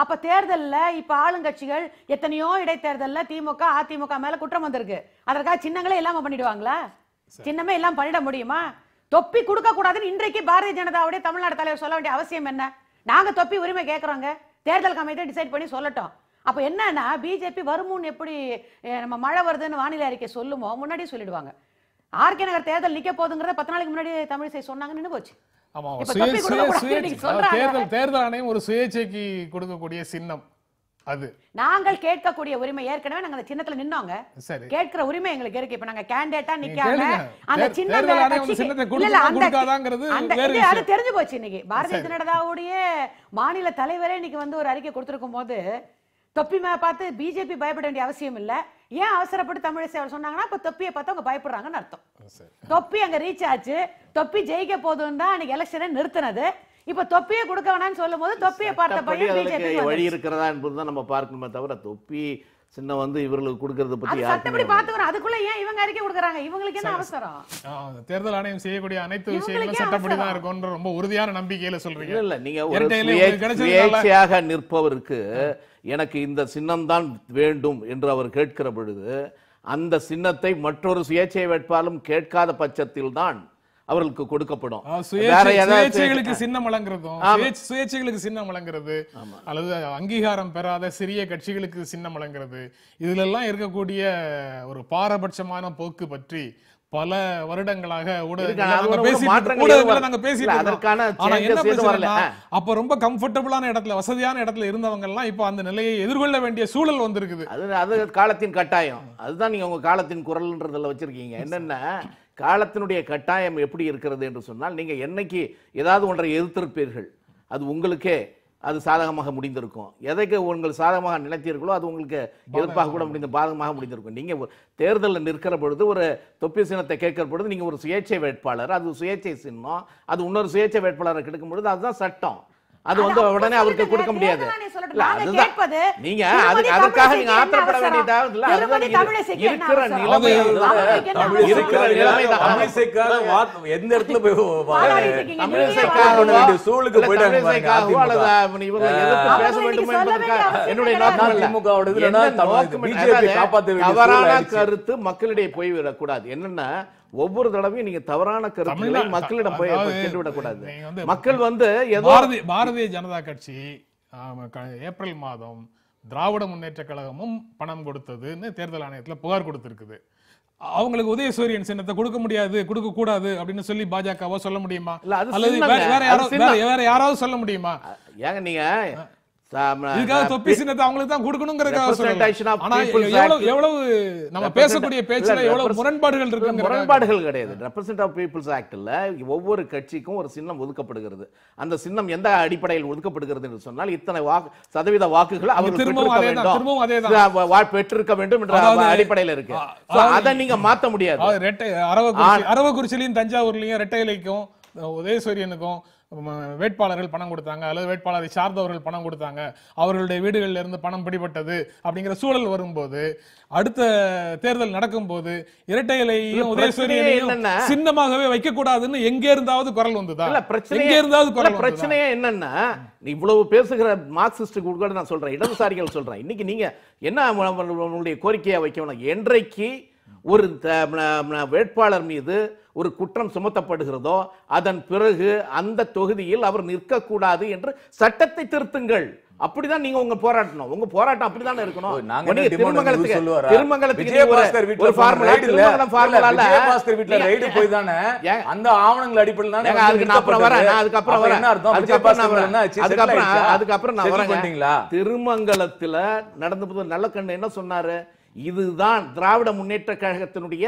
அப்போ தேர்தலில் இப்போ ஆளுங்கட்சிகள் எத்தனையோ இடைத்தேர்தலில் திமுக அதிமுக மேலே குற்றம் வந்திருக்கு அதற்காக சின்னங்களே இல்லாமல் பண்ணிடுவாங்களா சின்னமே இல்லாமல் பண்ணிட முடியுமா தொப்பி கொடுக்கக்கூடாதுன்னு இன்றைக்கு பாரதிய ஜனதாவுடைய தமிழ்நாடு தலைவர் சொல்ல வேண்டிய அவசியம் என்ன நாங்கள் தொப்பி உரிமை கேட்குறோங்க தேர்தல் கமிட்டி டிசைட் பண்ணி சொல்லட்டும் அப்போ என்னன்னா பிஜேபி வருமுன்னு எப்படி நம்ம மழை வருதுன்னு வானிலை அறிக்கை சொல்லுமோ முன்னாடியே சொல்லிடுவாங்க ஆர்கே நகர் தேர்தல் நிக்க போதுங்கிறத பத்து நாளைக்கு முன்னாடி தமிழிசை சொன்னாங்கன்னு போச்சு கேட்கக்கூடிய உரிமை ஏற்கனவே நாங்க அந்த சின்னத்துல கேட்கிற உரிமை எங்களுக்கு இருக்கு இப்ப நாங்க நிக்காம அந்த சின்ன தெரிஞ்சு போச்சு இன்னைக்கு பாரதிய மாநில தலைவரே இன்னைக்கு வந்து ஒரு அறிக்கை கொடுத்திருக்கும் போது தொப்பி மேலே பார்த்து பிஜேபி பயப்பட வேண்டிய அவசியம் இல்ல ஏன் அவசரப்பட்டு தமிழிசை அவர் சொன்னாங்கன்னா இப்போ தொப்பியை பார்த்து அவங்க பயப்படுறாங்கன்னு அர்த்தம் தொப்பி அங்க ரீச் ஆச்சு தொப்பி ஜெயிக்க போதும் தான் அன்னைக்கு எலெக்ஷனை நிறுத்தினது இப்ப தொப்பியை கொடுக்க வேணாம்னு சொல்லும் போது தொப்பியை பார்த்த பையன் பிஜேபி வழி இருக்கிறதா என்பதுதான் நம்ம பார்க்கணுமே தவிர தொப்பி சின்ன வந்து இவர்களுக்கு கொடுக்கறத பத்தி சட்டப்படி அதுக்குள்ள ஏன் இவங்க அறிக்கை கொடுக்குறாங்க இவங்களுக்கு என்ன அவசரம் தேர்தல் ஆணையம் செய்யக்கூடிய அனைத்து விஷயங்களும் சட்டப்படிதான் தான் இருக்கும்ன்ற ரொம்ப உறுதியான நம்பிக்கையில சொல்றீங்க இல்ல இல்ல நீங்க சுயேட்சையாக நிற்பவருக்கு எனக்கு இந்த சின்னம் தான் வேண்டும் என்று அவர் கேட்கிற பொழுது அந்த சின்னத்தை மற்றொரு சுயேட்சை வேட்பாளரும் கேட்காத பட்சத்தில் தான் அவர்களுக்கு கொடுக்கப்படும் சின்னம் வழங்குறது அல்லது அங்கீகாரம் பெறாத சிறிய கட்சிகளுக்கு சின்னம் வழங்குறது இதுல எல்லாம் இருக்கக்கூடிய ஒரு பாரபட்சமான போக்கு பற்றி பல வருடங்களாக அப்ப ரொம்ப கம்ஃபர்டபுளான இடத்துல வசதியான இடத்துல இருந்தவங்க எல்லாம் இப்ப அந்த நிலையை எதிர்கொள்ள வேண்டிய சூழல் வந்திருக்குது அது அது காலத்தின் கட்டாயம் அதுதான் நீங்க உங்க காலத்தின் குரல்ன்றதுல வச்சிருக்கீங்க என்னன்னா காலத்தினுடைய கட்டாயம் எப்படி இருக்கிறது என்று சொன்னால் நீங்கள் என்னைக்கு ஏதாவது ஒன்றை எதிர்த்திருப்பீர்கள் அது உங்களுக்கே அது சாதகமாக முடிந்திருக்கும் எதைக்கு உங்கள் சாதகமாக நினைத்தீர்களோ அது உங்களுக்கு எதிர்ப்பாக கூட முடிந்த பாதகமாக முடிந்திருக்கும் நீங்கள் தேர்தலில் நிற்கிற பொழுது ஒரு தொப்பி சின்னத்தை கேட்கிற பொழுது நீங்கள் ஒரு சுயேட்சை வேட்பாளர் அது சுயேட்சை சின்னம் அது இன்னொரு சுயேட்சை வேட்பாளரை கிடைக்கும் பொழுது அதுதான் சட்டம் அது வந்து உடனே அவருக்கு கொடுக்க முடியாது நீங்க அதற்காக நீங்க ஆத்திரப்பட வேண்டியதா இருக்கிற நிலைமை இருக்கிற எந்த இடத்துல போய் என்னுடைய தவறான கருத்து மக்களிடையே போய்விடக்கூடாது என்னன்னா ஒவ்வொரு தடவையும் நீங்க தவறான கருத்துக்களை மக்களிடம் போய் கேட்டு கூடாது மக்கள் வந்து பாரதிய ஜனதா கட்சி ஏப்ரல் மாதம் திராவிட முன்னேற்ற கழகமும் பணம் கொடுத்ததுன்னு தேர்தல் ஆணையத்தில் புகார் கொடுத்துருக்குது அவங்களுக்கு உதயசூரியன் சின்னத்தை கொடுக்க முடியாது கொடுக்க கூடாது அப்படின்னு சொல்லி பாஜகவோ சொல்ல முடியுமா அல்லது வேற யாராவது சொல்ல முடியுமா ஏங்க நீங்க எவ்வளவு நம்ம பேசக்கூடிய எவ்வளவு இருக்கு முரண்பாடுகள் கிடையாது ஆஃப் பீப்புள்ஸ் ஒவ்வொரு கட்சிக்கும் ஒரு சின்னம் ஒதுக்கப்படுகிறது அந்த சின்னம் எந்த அடிப்படையில் ஒதுக்கப்படுகிறது என்று சொன்னால் இத்தனை வாக்கு சதவீத வாக்குகள் அவர் திரும்பவும் பெற்றிருக்க வேண்டும் என்ற அடிப்படையில் இருக்கு அதை நீங்க மாத்த முடியாது அரவக்குறிச்சிலையும் தஞ்சாவூர்லயும் ரெட்டை இலைக்கும் உதயசூரியனுக்கும் வேட்பாளர்கள் பணம் கொடுத்தாங்க அல்லது வேட்பாளரை சார்ந்தவர்கள் பணம் கொடுத்தாங்க அவர்களுடைய வீடுகளில் இருந்து பணம் பிடிபட்டது அப்படிங்கிற சூழல் வரும்போது அடுத்த தேர்தல் நடக்கும் போது இரட்டை இலையும் சின்னமாகவே வைக்க கூடாதுன்னு எங்கே இருந்தாவது குரல் வந்துதான் இருந்தாவது குரல் பிரச்சனையே என்னன்னா இவ்வளவு பேசுகிற மார்க்சிஸ்ட் கூட நான் சொல்றேன் இடதுசாரிகள் சொல்றேன் இன்னைக்கு நீங்க என்ன உங்களுடைய கோரிக்கையா வைக்கணும் என்றைக்கு ஒரு வேட்பாளர் மீது ஒரு குற்றம் சுமத்தப்படுகிறதோ அதன் பிறகு அந்த தொகுதியில் அவர் நிற்கக்கூடாது என்று சட்டத்தை திருத்துங்கள் அப்படிதான் நீங்க உங்க போராட்டணும் உங்க போராட்டம் அப்படிதான் இருக்கணும் திருமங்கலத்துக்கு திருமங்கலத்துக்கு ஒரு ஃபார்முலா திருமங்கலம் ஃபார்முலால விஜயபாஸ்கர் வீட்ல ரைடு போய் தானே அந்த ஆவணங்கள் அடிப்படையில் தானே அதுக்கு நான் அப்புறம் வரேன் நான் அதுக்கு அப்புறம் வரேன் அதுக்கு அப்புறம் நான் வரேன் அதுக்கு அப்புறம் அதுக்கு அப்புறம் நான் வரேன் திருமங்கலத்துல நடந்த போது கண்ணு என்ன சொன்னாரு இதுதான் திராவிட முன்னேற்ற கழகத்தினுடைய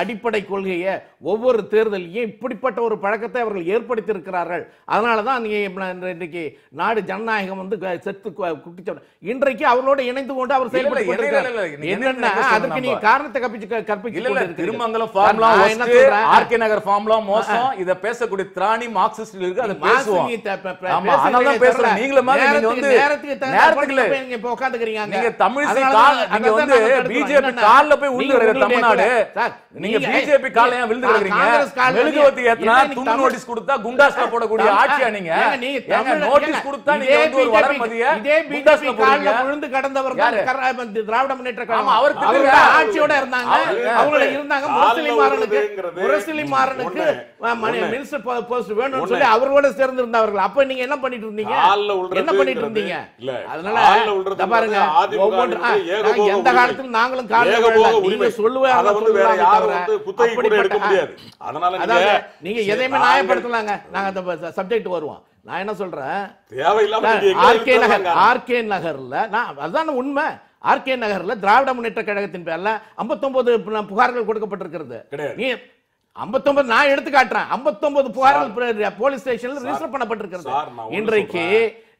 அடிப்படை கொள்கையை ஒவ்வொரு தேர்தலையும் இப்படிப்பட்ட ஒரு பழக்கத்தை அவர்கள் ஏற்படுத்தியிருக்கிறார்கள் அதனால தான் இன்றைக்கு நாடு ஜனநாயகம் வந்து செத்து குட்டிச்சோட இன்றைக்கு அவர்களோட இணைந்து கொண்டு அவர் செயல்பட்டு அதுக்கு நீ காரணத்தை திருமங்கலம் ஃபார்ம்லா ஆர்கே நகர் ஃபார்ம்லா மோசம் இத பேசக்கூடிய திராணி மார்க்சிஸ்ட் இருக்கு பேசுவோம் மாதிரி நீங்க வந்து நேரத்துக்கு நீங்க நீங்க தமிழ் வந்து பிஜேபி கால்ல போய் உள்ள தமிழ்நாடு நீங்க பிஜேபி காலையா விழுந்து சொல்லி சேர்ந்து இருந்தவர்கள் அப்ப நீங்க என்ன பண்ணிட்டு இருந்தீங்க என்ன பண்ணிட்டு இருந்தீங்க அதனால எந்த காலத்துல நாங்களும் சொல்லுவேன் முடியாது அதனால நீங்க எதையுமே நியாயப்படுத்தலாங்க நாங்க அந்த சப்ஜெக்ட் வருவோம் நான் என்ன சொல்றேன் தேவையில்லாம ஆர்கே நகர் ஆர்கே நகர்ல நான் அதான் உண்மை ஆர்கே நகர்ல திராவிட முன்னேற்ற கழகத்தின் பேர்ல ஐம்பத்தொன்பது புகார்கள் கொடுக்கப்பட்டிருக்கிறது நீ ஐம்பத்தொன்பது நான் எடுத்து காட்டுறேன் ஐம்பத்தொன்பது புகார்கள் போலீஸ் ஸ்டேஷன்ல ரிஜிஸ்டர் பண்ணப்பட்டிருக்கிறது இன்றைக்கு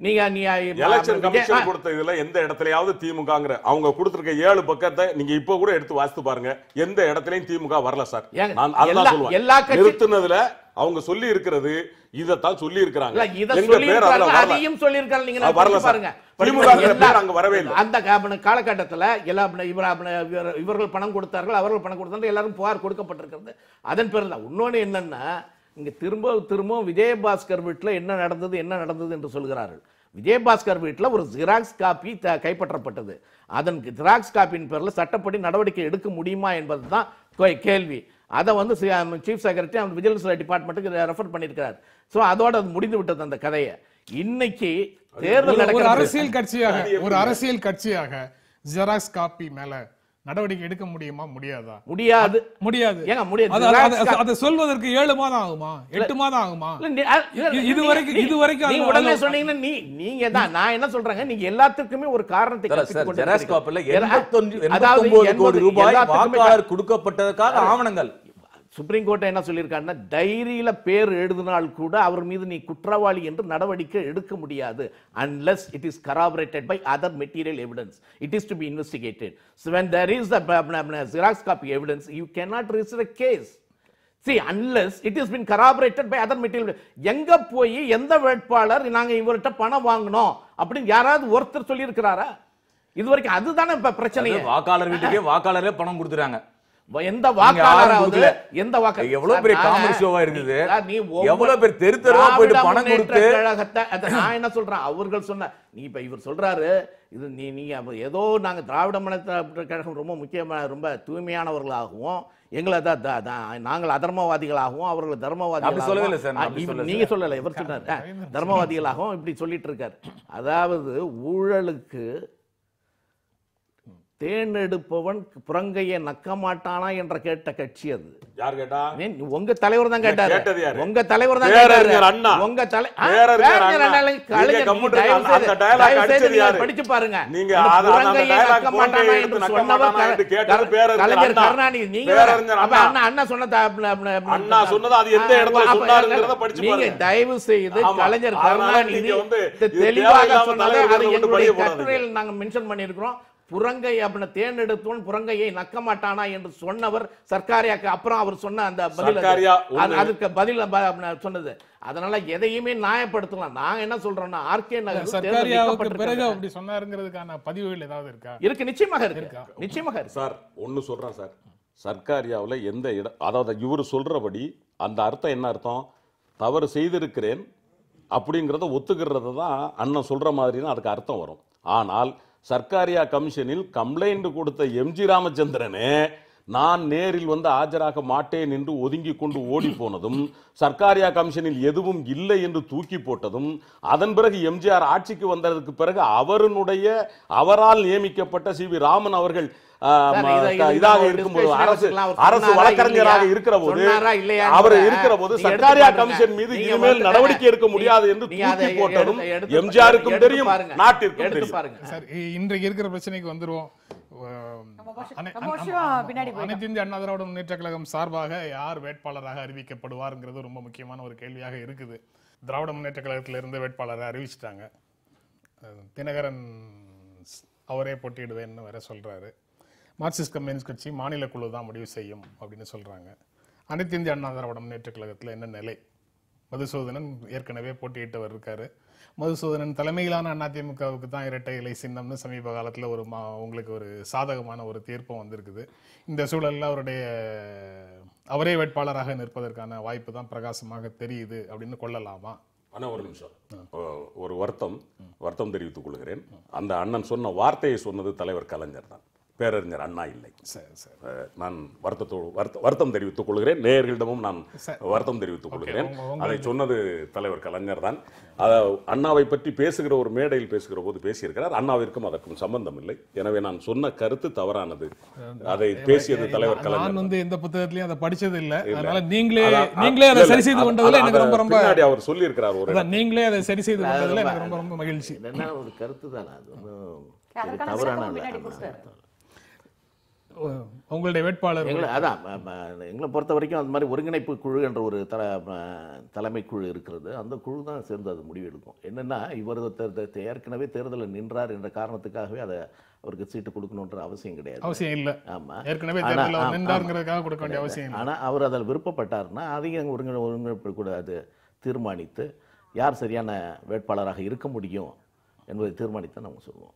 நீங்க எலெக்ஷன் கமிஷன் கொடுத்த இதுல எந்த இடத்துலயாவது திமுகங்கிற அவங்க கொடுத்திருக்க ஏழு பக்கத்தை நீங்க இப்ப கூட எடுத்து வாசித்து பாருங்க எந்த இடத்துலயும் திமுக வரல சார் நான் எல்லா நிறுத்தினதுல அவங்க சொல்லி இருக்கிறது இதத்தான் சொல்லி இருக்கிறாங்க அதையும் சொல்லி இருக்காங்க நீங்க வரல பாருங்க அங்க வரவே இல்லை அந்த காலகட்டத்தில் எல்லாம் இவர்கள் பணம் கொடுத்தார்கள் அவர்கள் பணம் கொடுத்தார்கள் எல்லாரும் புகார் கொடுக்கப்பட்டிருக்கிறது அதன் பிறகு இன்னொன்று என்னன்னா இங்கே திரும்ப திரும்பவும் விஜயபாஸ்கர் வீட்டில் என்ன நடந்தது என்ன நடந்தது என்று சொல்கிறார்கள் விஜயபாஸ்கர் வீட்டில் ஒரு ஜிராக்ஸ் காப்பி த கைப்பற்றப்பட்டது அதன் ஜிராக்ஸ் காப்பியின் பேரில் சட்டப்படி நடவடிக்கை எடுக்க முடியுமா என்பது தான் கேள்வி அதை வந்து சீஃப் செக்ரட்டரி அந்த விஜிலன்ஸ் டிபார்ட்மெண்ட்டுக்கு ரெஃபர் பண்ணியிருக்கிறார் ஸோ அதோட அது முடிந்து விட்டது அந்த கதையை இன்னைக்கு தேர்தல் அரசியல் கட்சியாக ஒரு அரசியல் கட்சியாக ஜெராக்ஸ் காப்பி மேலே நடவடிக்கை எடுக்க முடியுமா முடியாதா முடியாது முடியாது ஏங்க முடியாது அது சொல்வதற்கு ஏழு மாதம் ஆகுமா எட்டு மாதம் ஆகுமா இது வரைக்கும் இது வரைக்கும் நீ உடனே சொன்னீங்கன்னா நீ நீங்க தான் நான் என்ன சொல்றேங்க நீங்க எல்லாத்துக்குமே ஒரு காரணத்தை கற்பித்துக் கொண்டு அதாவது கோடி ரூபாய் வாக்காளர் கொடுக்கப்பட்டதற்காக ஆவணங்கள் சுப்ரீம் கோர்ட்டை என்ன சொல்லியிருக்காங்கன்னா டைரியில் பேர் எழுதினால் கூட அவர் மீது நீ குற்றவாளி என்று நடவடிக்கை எடுக்க முடியாது unless it is corroborated by other material evidence it is to be investigated so when there is xerox copy evidence you cannot register a case see unless it is been corroborated by other material எங்கே போய் எந்த வேட்பாளர் நாங்கள் இவர்கிட்ட பணம் வாங்கினோம் அப்படின்னு யாராவது ஒருத்தர் சொல்லியிருக்கிறாரா இது வரைக்கும் அதுதானே இப்போ பிரச்சனை வாக்காளர் வீட்டுக்கே வாக்காளரே பணம் கொடுத்துறாங்க எந்த வாக்காளராவது எந்த வாக்கு எவ்வளவு பெரிய காமெடி ஷோவா இருந்தது நீ எவ்வளவு பேர் தெரு தெருவா போயிட்டு பணம் கொடுத்து கழகத்தை நான் என்ன சொல்றேன் அவர்கள் சொன்ன நீ இப்ப இவர் சொல்றாரு இது நீ நீ ஏதோ நாங்க திராவிட மாநில கழகம் ரொம்ப முக்கியமான ரொம்ப தூய்மையானவர்களாகவும் எங்களை தான் நாங்கள் அதர்மவாதிகளாகவும் அவர்கள் தர்மவாதிகள் சொல்லவே சார் நீங்க சொல்லல இவர் சொன்னார் தர்மவாதிகளாகவும் இப்படி சொல்லிட்டு இருக்காரு அதாவது ஊழலுக்கு தேர்ந்தெடுப்பவன் புறங்கையை நக்க மாட்டானா என்ற கேட்ட கட்சி அது யார் கேட்டா உங்க தலைவர் தான் கேட்டாரு உங்க தலைவர் தான் கேட்டாரு உங்க தலைவர் படிச்சு பாருங்க நீங்க என்று சொன்னவர் கலைஞர் கருணாநிதி நீங்க அண்ணா அண்ணா சொன்ன அண்ணா சொன்னது அது எந்த இடத்துல நீங்க தயவு செய்து கலைஞர் கருணாநிதி தெளிவாக சொன்னாலே அது எங்களுடைய கட்டுரையில் நாங்க மென்ஷன் பண்ணிருக்கிறோம் புரங்கை அப்படின்னு தேர்ந்தெடுத்தோன் புரங்கையை நக்க மாட்டானா என்று சொன்னவர் சர்க்காரியாக்கு அப்புறம் அவர் சொன்ன அந்த பதில் அதுக்கு பதில் சொன்னது அதனால எதையுமே நியாயப்படுத்தலாம் நாங்க என்ன சொல்றேன்னா ஆர்கே நகர் பிறகு அப்படி சொன்னாருங்கிறதுக்கான பதிவுகள் ஏதாவது இருக்கா இருக்கு நிச்சயமாக இருக்கு நிச்சயமாக இருக்கு சார் ஒன்னு சொல்றேன் சார் சர்க்காரியாவில் எந்த இடம் அதாவது இவர் சொல்றபடி அந்த அர்த்தம் என்ன அர்த்தம் தவறு செய்திருக்கிறேன் அப்படிங்கிறத ஒத்துக்கிறது தான் அண்ணன் சொல்ற மாதிரின்னு அதுக்கு அர்த்தம் வரும் ஆனால் சர்க்காரியா கமிஷனில் கம்ப்ளைண்ட் கொடுத்த எம்ஜி ராமச்சந்திரனே நான் நேரில் வந்து ஆஜராக மாட்டேன் என்று ஒதுங்கி கொண்டு ஓடி போனதும் சர்க்காரியா கமிஷனில் எதுவும் இல்லை என்று தூக்கி போட்டதும் அதன் பிறகு எம்ஜிஆர் ஆட்சிக்கு வந்ததற்கு பிறகு அவருடைய அவரால் நியமிக்கப்பட்ட சி வி ராமன் அவர்கள் இதாக இருக்கும்போது அரசு அரசு வழக்கறிஞராக இருக்கிற போது அவர் இருக்கிற போது சர்க்காரியா கமிஷன் மீது இனிமேல் நடவடிக்கை எடுக்க முடியாது என்று தூக்கி போட்டதும் எம்ஜிஆருக்கும் தெரியும் நாட்டிற்கும் தெரியும் இன்றைக்கு இருக்கிற பிரச்சனைக்கு வந்துருவோம் அனைத்து இந்திய அண்ணா திராவிட முன்னேற்ற கழகம் சார்பாக யார் வேட்பாளராக அறிவிக்கப்படுவாருங்கிறது ரொம்ப முக்கியமான ஒரு கேள்வியாக இருக்குது திராவிட முன்னேற்ற கழகத்திலிருந்து வேட்பாளரை அறிவிச்சிட்டாங்க தினகரன் அவரே போட்டியிடுவேன்னு வேற சொல்கிறாரு மார்க்சிஸ்ட் கம்யூனிஸ்ட் கட்சி மாநில குழு தான் முடிவு செய்யும் அப்படின்னு சொல்கிறாங்க அனைத்து இந்திய அண்ணா திராவிட முன்னேற்ற கழகத்தில் என்ன நிலை மதுசூதனன் ஏற்கனவே போட்டியிட்டவர் இருக்காரு மதுசூதனன் தலைமையிலான அதிமுகவுக்கு தான் இரட்டை இலை சின்னம்னு சமீப காலத்தில் ஒரு மா உங்களுக்கு ஒரு சாதகமான ஒரு தீர்ப்பம் வந்திருக்குது இந்த சூழலில் அவருடைய அவரே வேட்பாளராக நிற்பதற்கான வாய்ப்பு தான் பிரகாசமாக தெரியுது அப்படின்னு கொள்ளலாமா ஆனால் ஒரு நிமிஷம் ஒரு வருத்தம் வருத்தம் தெரிவித்துக் கொள்கிறேன் அந்த அண்ணன் சொன்ன வார்த்தையை சொன்னது தலைவர் கலைஞர் தான் பேரறிஞர் அண்ணா இல்லை நான் வருத்தத்தோடு வருத்த வருத்தம் தெரிவித்துக் கொள்கிறேன் நேயர்களிடமும் நான் வருத்தம் தெரிவித்துக் கொள்கிறேன் அதை சொன்னது தலைவர் கலைஞர் தான் அண்ணாவை பற்றி பேசுகிற ஒரு மேடையில் பேசுகிற போது பேசியிருக்கிறார் அண்ணாவிற்கும் அதற்கும் சம்பந்தம் இல்லை எனவே நான் சொன்ன கருத்து தவறானது அதை பேசியது தலைவர் கலைஞர் வந்து எந்த புத்தகத்திலையும் அதை படிச்சது இல்லை அதனால நீங்களே நீங்களே அதை சரி செய்து கொண்டதுல எனக்கு ரொம்ப ரொம்ப அவர் சொல்லி ஒரு நீங்களே அதை சரி செய்து கொண்டதுல எனக்கு ரொம்ப ரொம்ப மகிழ்ச்சி என்ன ஒரு கருத்து தான் அது தவறான உங்களுடைய வேட்பாளர் எங்களை அதான் எங்களை பொறுத்த வரைக்கும் அந்த மாதிரி ஒருங்கிணைப்பு குழு என்ற ஒரு தல தலைமை குழு இருக்கிறது அந்த குழு தான் சேர்ந்து அது முடிவெடுக்கும் என்னென்னா இவர் ஏற்கனவே தேர்தலில் நின்றார் என்ற காரணத்துக்காகவே அதை அவருக்கு சீட்டு கொடுக்கணுன்ற அவசியம் கிடையாது அவசியம் இல்லை ஆமாம் ஏற்கனவே நின்றாருங்கிறதுக்காக கொடுக்க வேண்டிய அவசியம் ஆனால் அவர் அதில் விருப்பப்பட்டார்னா அதையும் ஒருங்கிணை ஒருங்கிணைப்பு கூட அது தீர்மானித்து யார் சரியான வேட்பாளராக இருக்க முடியும் என்பதை தீர்மானித்து நம்ம சொல்லுவோம்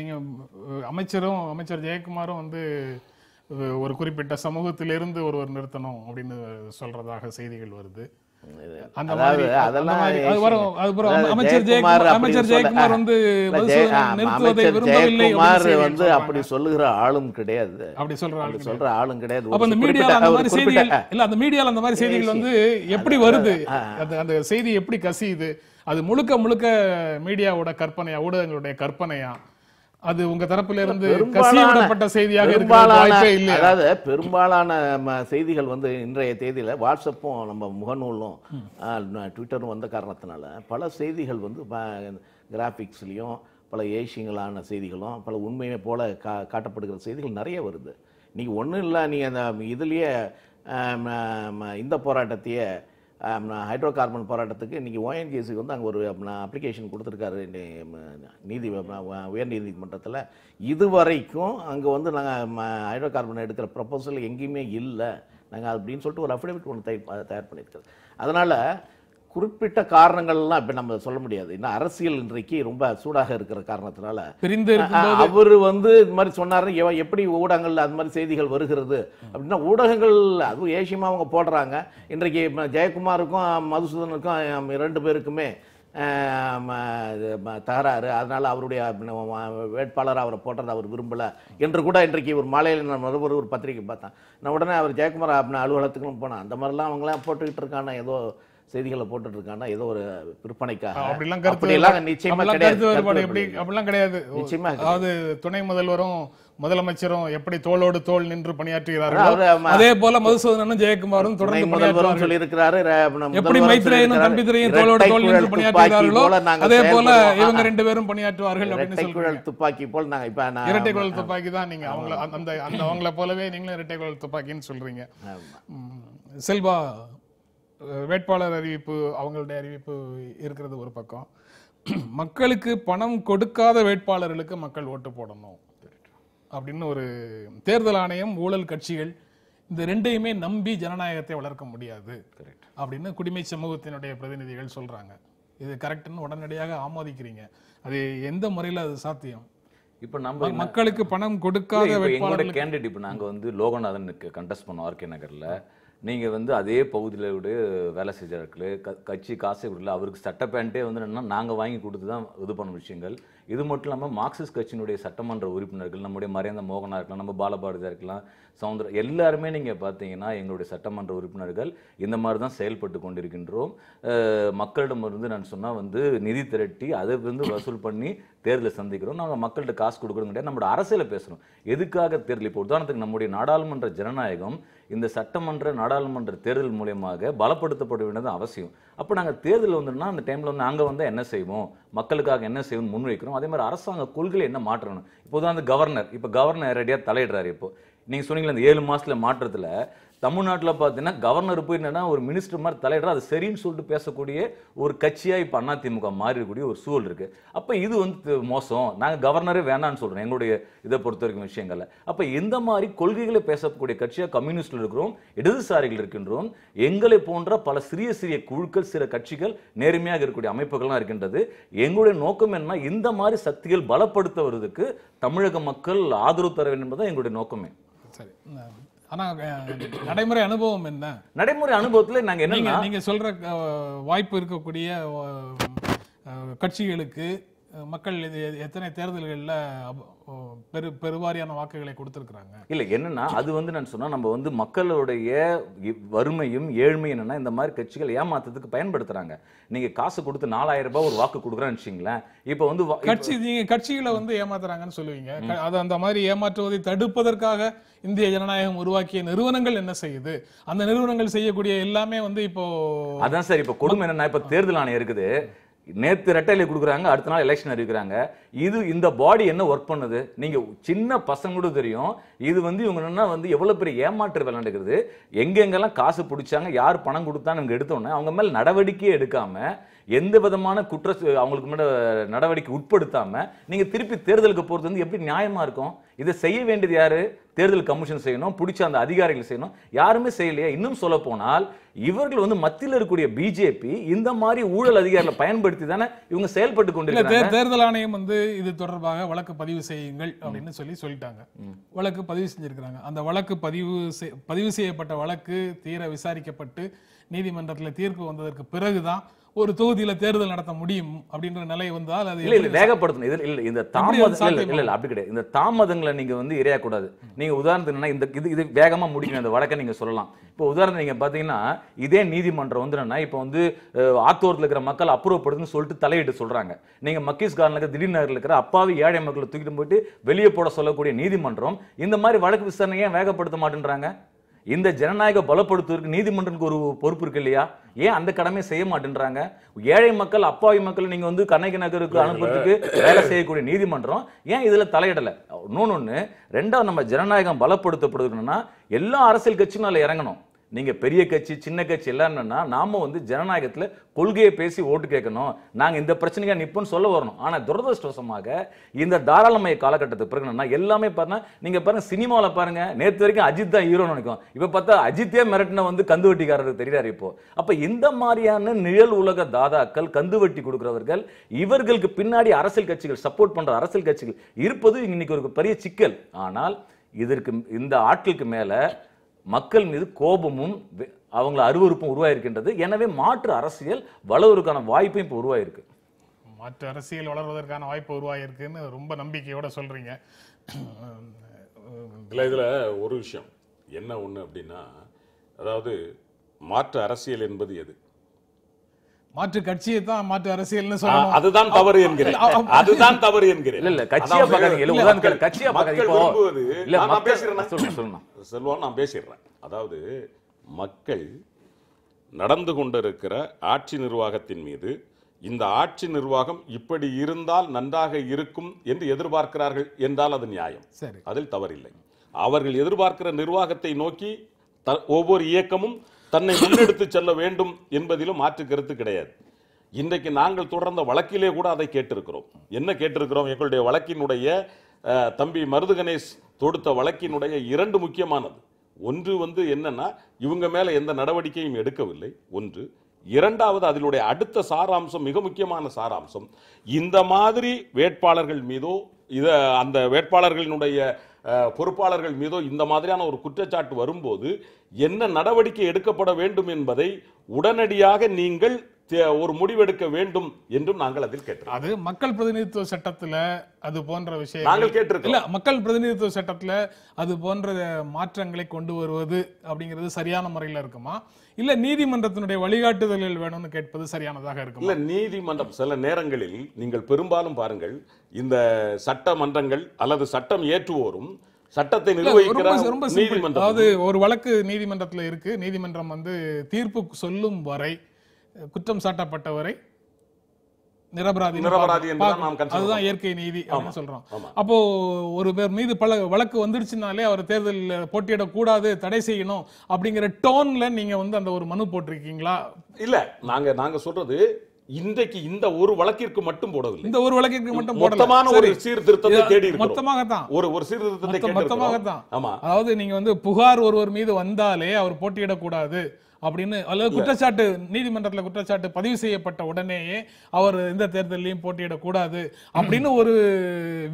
நீங்கள் அமைச்சரும் அமைச்சர் ஜெயக்குமாரும் வந்து ஒரு குறிப்பிட்ட சமூகத்திலிருந்து ஒருவர் நிறுத்தணும் அப்படின்னு சொல்றதாக செய்திகள் வருது அப்படி சொல்லுகிற ஆளும் கிடையாது அப்படி சொல்ற ஆளும் கிடையாது அந்த மீடியால அந்த மாதிரி செய்திகள் இல்ல அந்த மீடியால அந்த மாதிரி செய்திகள் வந்து எப்படி வருது அந்த செய்தி எப்படி கசியுது அது முழுக்க முழுக்க மீடியாவோட கற்பனையா ஊடகங்களுடைய கற்பனையா அது உங்க தரப்புல இருந்து கசியப்பட்ட செய்தியாக இல்லை அதாவது பெரும்பாலான செய்திகள் வந்து இன்றைய தேதியில் வாட்ஸ்அப்பும் நம்ம முகநூலும் ட்விட்டரும் வந்த காரணத்தினால பல செய்திகள் வந்து கிராஃபிக்ஸ்லையும் பல ஏஷியங்களான செய்திகளும் பல உண்மையை போல கா காட்டப்படுகிற செய்திகள் நிறைய வருது நீங்கள் ஒன்றும் இல்லை நீங்கள் அந்த இதுலேயே இந்த போராட்டத்தையே ஹைட்ரோ கார்பன் போராட்டத்துக்கு இன்றைக்கி ஓஎன்கேசிக்கு வந்து அங்கே ஒரு அப்ளிகேஷன் கொடுத்துருக்காரு நீதி உயர் நீதிமன்றத்தில் இதுவரைக்கும் அங்கே வந்து நாங்கள் ஹைட்ரோ கார்பன் எடுக்கிற ப்ரப்போசல் எங்கேயுமே இல்லை நாங்கள் அப்படின்னு சொல்லிட்டு ஒரு அஃபிடவிட் ஒன்று தயார் தயார் பண்ணியிருக்கிறது அதனால் குறிப்பிட்ட காரணங்கள்லாம் இப்போ நம்ம சொல்ல முடியாது இன்னும் அரசியல் இன்றைக்கு ரொம்ப சூடாக இருக்கிற காரணத்தினால பிரிந்து அவர் வந்து இது மாதிரி சொன்னார் எப்படி ஊடகங்கள் அது மாதிரி செய்திகள் வருகிறது அப்படின்னா ஊடகங்கள் அதுவும் ஏசியமாக அவங்க போடுறாங்க இன்றைக்கு ஜெயக்குமாருக்கும் மதுசூதனுக்கும் ரெண்டு பேருக்குமே தகராறு அதனால் அவருடைய வேட்பாளர் அவரை போட்டதை அவர் விரும்பலை என்று கூட இன்றைக்கு ஒரு மாலையில் நான் மறுபடியும் ஒரு பத்திரிக்கை பார்த்தேன் நான் உடனே அவர் ஜெயக்குமார் அப்படின்னு அலுவலகத்துக்கும் போனேன் அந்த மாதிரிலாம் அவங்களாம் போட்டுக்கிட்டு இருக்கான ஏதோ செய்திகளை போட்டுட்டு இருக்கான்னா ஏதோ ஒரு விற்பனைக்காக அப்படிலாம் அப்படிலாம் நிச்சயமா கிடையாது அப்படிலாம் கிடையாது நிச்சயமா அதாவது துணை முதல்வரும் முதலமைச்சரும் எப்படி தோளோடு தோல் நின்று பணியாற்றுகிறார்கள் அதே போல மதுசூதனும் ஜெயக்குமாரும் தொடர்ந்து முதல்வரும் இருக்கிறாரு எப்படி மைத்ரேயனும் தம்பிதுரையும் தோளோடு தோல் நின்று பணியாற்றுகிறார்களோ அதே போல இவங்க ரெண்டு பேரும் பணியாற்றுவார்கள் அப்படின்னு குழல் துப்பாக்கி போல் நாங்க இப்ப இரட்டை குழல் துப்பாக்கி தான் நீங்க அவங்கள அந்த அந்த அவங்கள போலவே நீங்களும் இரட்டை குழல் துப்பாக்கின்னு சொல்றீங்க செல்வா வேட்பாளர் அறிவிப்பு அவங்களுடைய அறிவிப்பு இருக்கிறது ஒரு பக்கம் மக்களுக்கு பணம் கொடுக்காத வேட்பாளர்களுக்கு மக்கள் ஓட்டு போடணும் அப்படின்னு ஒரு தேர்தல் ஆணையம் ஊழல் கட்சிகள் இந்த ரெண்டையுமே நம்பி ஜனநாயகத்தை வளர்க்க முடியாது அப்படின்னு குடிமை சமூகத்தினுடைய பிரதிநிதிகள் சொல்றாங்க இது கரெக்ட்னு உடனடியாக ஆமோதிக்கிறீங்க அது எந்த முறையில் அது சாத்தியம் இப்ப நம்ம மக்களுக்கு பணம் கொடுக்காத கேண்டிடேட் இப்ப நாங்க வந்து லோகநாதனுக்கு கண்டெஸ்ட் பண்ணோம் ஆர்கே நகர்ல நீங்கள் வந்து அதே பகுதியில் விட வேலை செஞ்சார்கள் க கட்சி காசை விடல அவருக்கு சட்ட பேண்ட்டே வந்து என்னென்னா நாங்கள் வாங்கி கொடுத்து தான் இது பண்ண விஷயங்கள் இது மட்டும் இல்லாமல் மார்க்சிஸ்ட் கட்சியினுடைய சட்டமன்ற உறுப்பினர்கள் நம்முடைய மறைந்த மோகனாக இருக்கலாம் நம்ம பாலபாரதியாக இருக்கலாம் சவுந்தர எல்லாருமே நீங்கள் பார்த்தீங்கன்னா எங்களுடைய சட்டமன்ற உறுப்பினர்கள் இந்த மாதிரி தான் செயல்பட்டு கொண்டிருக்கின்றோம் மக்களிடமிருந்து நான் சொன்னால் வந்து நிதி திரட்டி அதை வந்து வசூல் பண்ணி தேர்தலை சந்திக்கிறோம் நாங்கள் மக்கள்கிட்ட காசு கொடுக்கணும் கிடையாது நம்மளோட அரசியலை பேசுகிறோம் எதுக்காக தேர்தல் இப்போ உதாரணத்துக்கு நம்முடைய நாடாளுமன்ற ஜனநாயகம் இந்த சட்டமன்ற நாடாளுமன்ற தேர்தல் மூலியமாக பலப்படுத்தப்பட வேண்டியது அவசியம் அப்போ நாங்கள் தேர்தல் வந்துன்னா அந்த டைமில் வந்து நாங்கள் வந்து என்ன செய்வோம் மக்களுக்காக என்ன செய்வோம் முன்வைக்கிறோம் அதே மாதிரி அரசாங்க கொள்கையில் என்ன மாற்றணும் இப்போ தான் கவர்னர் இப்போ கவர்னர் நேரடியாக தலையிடுறாரு இப்போ நீங்கள் சொன்னீங்க ஏழு மாதத்தில் மாற்றத்தில் தமிழ்நாட்டில் பார்த்தீங்கன்னா கவர்னர் போய் என்னென்னா ஒரு மினிஸ்டர் மாதிரி தலையிடற அது சரின்னு சொல்லிட்டு பேசக்கூடிய ஒரு கட்சியாக இப்போ அதிமுக மாறிடக்கூடிய ஒரு சூழல் இருக்குது அப்போ இது வந்து மோசம் நாங்கள் கவர்னரே வேணான்னு சொல்கிறோம் எங்களுடைய இதை பொறுத்த வரைக்கும் விஷயங்களை அப்போ எந்த மாதிரி கொள்கைகளை பேசக்கூடிய கட்சியாக கம்யூனிஸ்டில் இருக்கிறோம் இடதுசாரிகள் இருக்கின்றோம் எங்களை போன்ற பல சிறிய சிறிய குழுக்கள் சில கட்சிகள் நேர்மையாக இருக்கக்கூடிய அமைப்புகள்லாம் இருக்கின்றது எங்களுடைய நோக்கம் என்ன இந்த மாதிரி சக்திகள் பலப்படுத்துவதற்கு தமிழக மக்கள் ஆதரவு தர வேண்டும் என்பதுதான் எங்களுடைய நோக்கமே சரி ஆனால் நடைமுறை அனுபவம் என்ன நடைமுறை அனுபவத்தில் நாங்கள் என்ன நீங்கள் சொல்கிற வாய்ப்பு இருக்கக்கூடிய கட்சிகளுக்கு மக்கள் இது எத்தனை தேர்தல்களில் பெரு பெருவாரியான வாக்குகளை கொடுத்துருக்குறாங்க இல்லை என்னன்னா அது வந்து நான் சொன்னால் நம்ம வந்து மக்களுடைய வறுமையும் ஏழ்மையும் என்னென்னா இந்த மாதிரி கட்சிகள் ஏமாத்துறதுக்கு பயன்படுத்துகிறாங்க நீங்கள் காசு கொடுத்து நாலாயிரம் ரூபாய் ஒரு வாக்கு கொடுக்குறான்னு வச்சிங்களேன் இப்போ வந்து கட்சி நீங்கள் கட்சிகளை வந்து ஏமாத்துறாங்கன்னு சொல்லுவீங்க அது அந்த மாதிரி ஏமாற்றுவதை தடுப்பதற்காக இந்திய ஜனநாயகம் உருவாக்கிய நிறுவனங்கள் என்ன செய்யுது அந்த நிறுவனங்கள் செய்யக்கூடிய எல்லாமே வந்து இப்போ அதான் சார் இப்போ கொடுமை என்னன்னா இப்போ தேர்தல் ஆணையம் இருக்குது நேற்று ரெட்டையில் கொடுக்குறாங்க அடுத்த நாள் எலெக்ஷன் அறிவிக்கிறாங்க இது இந்த பாடி என்ன ஒர்க் பண்ணுது நீங்கள் சின்ன பசங்க கூட தெரியும் இது வந்து இவங்க என்ன வந்து எவ்வளோ பெரிய ஏமாற்று விளையாண்டுக்கிறது எங்கெங்கெல்லாம் காசு பிடிச்சாங்க யார் பணம் கொடுத்தான்னு எடுத்தோன்னே அவங்க மேலே நடவடிக்கையே எடுக்காமல் எந்த விதமான குற்ற அவங்களுக்கு முன்னாடி நடவடிக்கை உட்படுத்தாமல் நீங்கள் திருப்பி தேர்தலுக்கு போகிறது வந்து எப்படி நியாயமாக இருக்கும் இதை செய்ய வேண்டியது யார் தேர்தல் கமிஷன் செய்யணும் பிடிச்ச அந்த அதிகாரிகள் செய்யணும் யாருமே செய்யலையா இன்னும் சொல்ல போனால் இவர்கள் வந்து மத்தியில் இருக்கக்கூடிய பிஜேபி இந்த மாதிரி ஊழல் அதிகாரிகளை பயன்படுத்தி தானே இவங்க செயல்பட்டு கொண்டிருக்காங்க தேர்தல் ஆணையம் வந்து இது தொடர்பாக வழக்கு பதிவு செய்யுங்கள் அப்படின்னு சொல்லி சொல்லிட்டாங்க வழக்கு பதிவு செஞ்சிருக்கிறாங்க அந்த வழக்கு பதிவு பதிவு செய்யப்பட்ட வழக்கு தீர விசாரிக்கப்பட்டு நீதிமன்றத்தில் தீர்ப்பு வந்ததற்கு பிறகுதான் ஒரு தொகுதியில தேர்தல் நடத்த முடியும் அப்படின்ற நிலை வந்தால் அது இல்லை இல்ல வேகப்படுத்தணும் இதில் இல்லை இந்த தாமதம் இல்லை இல்லை அப்படி கிடையாது இந்த தாமதங்களை நீங்க வந்து இறையக்கூடாது நீங்க உதாரணத்துக்கு என்னன்னா இந்த இது இது வேகமா முடிக்கணும் இந்த வழக்கை நீங்க சொல்லலாம் இப்போ உதாரணம் நீங்க பார்த்தீங்கன்னா இதே நீதிமன்றம் வந்து என்னன்னா இப்போ வந்து ஆத்தூரத்தில் இருக்கிற மக்கள் அப்புறப்படுதுன்னு சொல்லிட்டு தலையிட்டு சொல்றாங்க நீங்க மக்கீஸ் கார்டன் இருக்கிற திடீர் இருக்கிற அப்பாவி ஏழை மக்களை தூக்கிட்டு போயிட்டு வெளியே போட சொல்லக்கூடிய நீதிமன்றம் இந்த மாதிரி வழக்கு விசாரணை ஏன் வேகப்படுத்த மாட்டேன்றாங்க இந்த ஜனநாயக பலப்படுத்துவதற்கு நீதிமன்றத்துக்கு ஒரு பொறுப்பு இருக்கு இல்லையா ஏன் அந்த கடமை செய்ய மாட்டேன்றாங்க ஏழை மக்கள் அப்பாவி மக்கள் நீங்கள் வந்து கண்ணகி நகருக்கு அனுப்புறதுக்கு வேலை செய்யக்கூடிய நீதிமன்றம் ஏன் இதில் தலையிடலை இன்னொன்று ரெண்டாவது நம்ம ஜனநாயகம் பலப்படுத்தப்படுதுன்னா எல்லா அரசியல் கட்சியும் அதில் இறங்கணும் நீங்கள் பெரிய கட்சி சின்ன கட்சி இல்லைன்னா நாம் வந்து ஜனநாயகத்தில் கொள்கையை பேசி ஓட்டு கேட்கணும் நாங்கள் இந்த பிரச்சனைக்காக நிற்போன்னு சொல்ல வரணும் ஆனால் துரதிருஷ்டவசமாக இந்த தாராளமய காலகட்டத்துக்கு பிறகுனா எல்லாமே பாருங்க நீங்கள் பாருங்கள் சினிமாவில் பாருங்கள் நேற்று வரைக்கும் அஜித் தான் ஹீரோன்னு நினைக்கும் இப்போ பார்த்தா அஜித்தே மிரட்டின வந்து கந்து வட்டிக்காரருக்கு தெரியாரு இப்போ அப்போ இந்த மாதிரியான நிழல் உலக தாதாக்கள் கந்து வட்டி கொடுக்குறவர்கள் இவர்களுக்கு பின்னாடி அரசியல் கட்சிகள் சப்போர்ட் பண்ணுற அரசியல் கட்சிகள் இருப்பது இன்னைக்கு ஒரு பெரிய சிக்கல் ஆனால் இதற்கு இந்த ஆட்களுக்கு மேலே மக்கள் மீது கோபமும் அவங்கள அருவறுப்பும் உருவாயிருக்கின்றது எனவே மாற்று அரசியல் வளர்வதற்கான வாய்ப்பும் இப்போ உருவாயிருக்கு மாற்று அரசியல் வளர்வதற்கான வாய்ப்பு உருவாயிருக்குன்னு ரொம்ப நம்பிக்கையோட சொல்றீங்க இல்லை இதில் ஒரு விஷயம் என்ன ஒன்று அப்படின்னா அதாவது மாற்று அரசியல் என்பது எது மாற்று கட்சியை தான் மாற்று அரசியல்னு சொல்லணும் அதுதான் தவறு என்கிறேன் அதுதான் தவறு என்கிறேன் இல்ல இல்ல இல்ல நான் நான் அதாவது மக்கள் நடந்து கொண்டிருக்கிற ஆட்சி நிர்வாகத்தின் மீது இந்த ஆட்சி நிர்வாகம் இப்படி இருந்தால் நன்றாக இருக்கும் என்று எதிர்பார்க்கிறார்கள் என்றால் அது நியாயம் அதில் தவறில்லை அவர்கள் எதிர்பார்க்கிற நிர்வாகத்தை நோக்கி ஒவ்வொரு இயக்கமும் தன்னை முன்னெடுத்து செல்ல வேண்டும் என்பதிலும் மாற்று கருத்து கிடையாது இன்றைக்கு நாங்கள் தொடர்ந்த வழக்கிலே கூட அதை கேட்டிருக்கிறோம் என்ன கேட்டிருக்கிறோம் எங்களுடைய வழக்கினுடைய தம்பி மருது கணேஷ் தொடுத்த வழக்கினுடைய இரண்டு முக்கியமானது ஒன்று வந்து என்னன்னா இவங்க மேலே எந்த நடவடிக்கையும் எடுக்கவில்லை ஒன்று இரண்டாவது அதிலுடைய அடுத்த சாராம்சம் மிக முக்கியமான சாராம்சம் இந்த மாதிரி வேட்பாளர்கள் மீதோ இதை அந்த வேட்பாளர்களினுடைய பொறுப்பாளர்கள் மீதோ இந்த மாதிரியான ஒரு குற்றச்சாட்டு வரும்போது என்ன நடவடிக்கை எடுக்கப்பட வேண்டும் என்பதை உடனடியாக நீங்கள் ஒரு முடிவெடுக்க வேண்டும் என்றும் நாங்கள் அதில் கேட்டோம் அது மக்கள் பிரதிநிதித்துவ சட்டத்துல அது போன்ற விஷயம் நாங்கள் கேட்டிருக்கோம் மக்கள் பிரதிநிதித்துவ சட்டத்துல அது போன்ற மாற்றங்களை கொண்டு வருவது அப்படிங்கிறது சரியான முறையில் இருக்குமா இல்ல நீதிமன்றத்தினுடைய வழிகாட்டுதல்கள் வேணும்னு கேட்பது சரியானதாக இருக்கும் இல்ல நீதிமன்றம் சில நேரங்களில் நீங்கள் பெரும்பாலும் பாருங்கள் இந்த சட்டமன்றங்கள் அல்லது சட்டம் ஏற்றுவோரும் சட்டத்தை நிர்வகிக்கிறார் அதாவது ஒரு வழக்கு நீதிமன்றத்தில் இருக்கு நீதிமன்றம் வந்து தீர்ப்பு சொல்லும் வரை குற்றம் சாட்டப்பட்டவரை நிரபராதி அதுதான் இயற்கை நீதி அப்படின்னு சொல்றோம் அப்போ ஒரு பேர் மீது பல வழக்கு வந்துருச்சுனாலே அவர் தேர்தலில் போட்டியிடக்கூடாது தடை செய்யணும் அப்படிங்கிற டோன்ல நீங்க வந்து அந்த ஒரு மனு போட்டிருக்கீங்களா இல்ல நாங்க நாங்க சொல்றது இன்றைக்கு இந்த ஒரு வழக்கிற்கு மட்டும் போடவில்லை இந்த ஒரு வழக்கிற்கு மட்டும் மொத்தமான ஒரு சீர்திருத்தத்தை தேடி மொத்தமாக தான் ஒரு ஒரு சீர்திருத்தத்தை மொத்தமாக தான் ஆமா அதாவது நீங்க வந்து புகார் ஒருவர் மீது வந்தாலே அவர் போட்டியிடக்கூடாது அப்படின்னு அல்லது குற்றச்சாட்டு நீதிமன்றத்தில் குற்றச்சாட்டு பதிவு செய்யப்பட்ட உடனேயே அவர் எந்த தேர்தலையும் போட்டியிடக்கூடாது அப்படின்னு ஒரு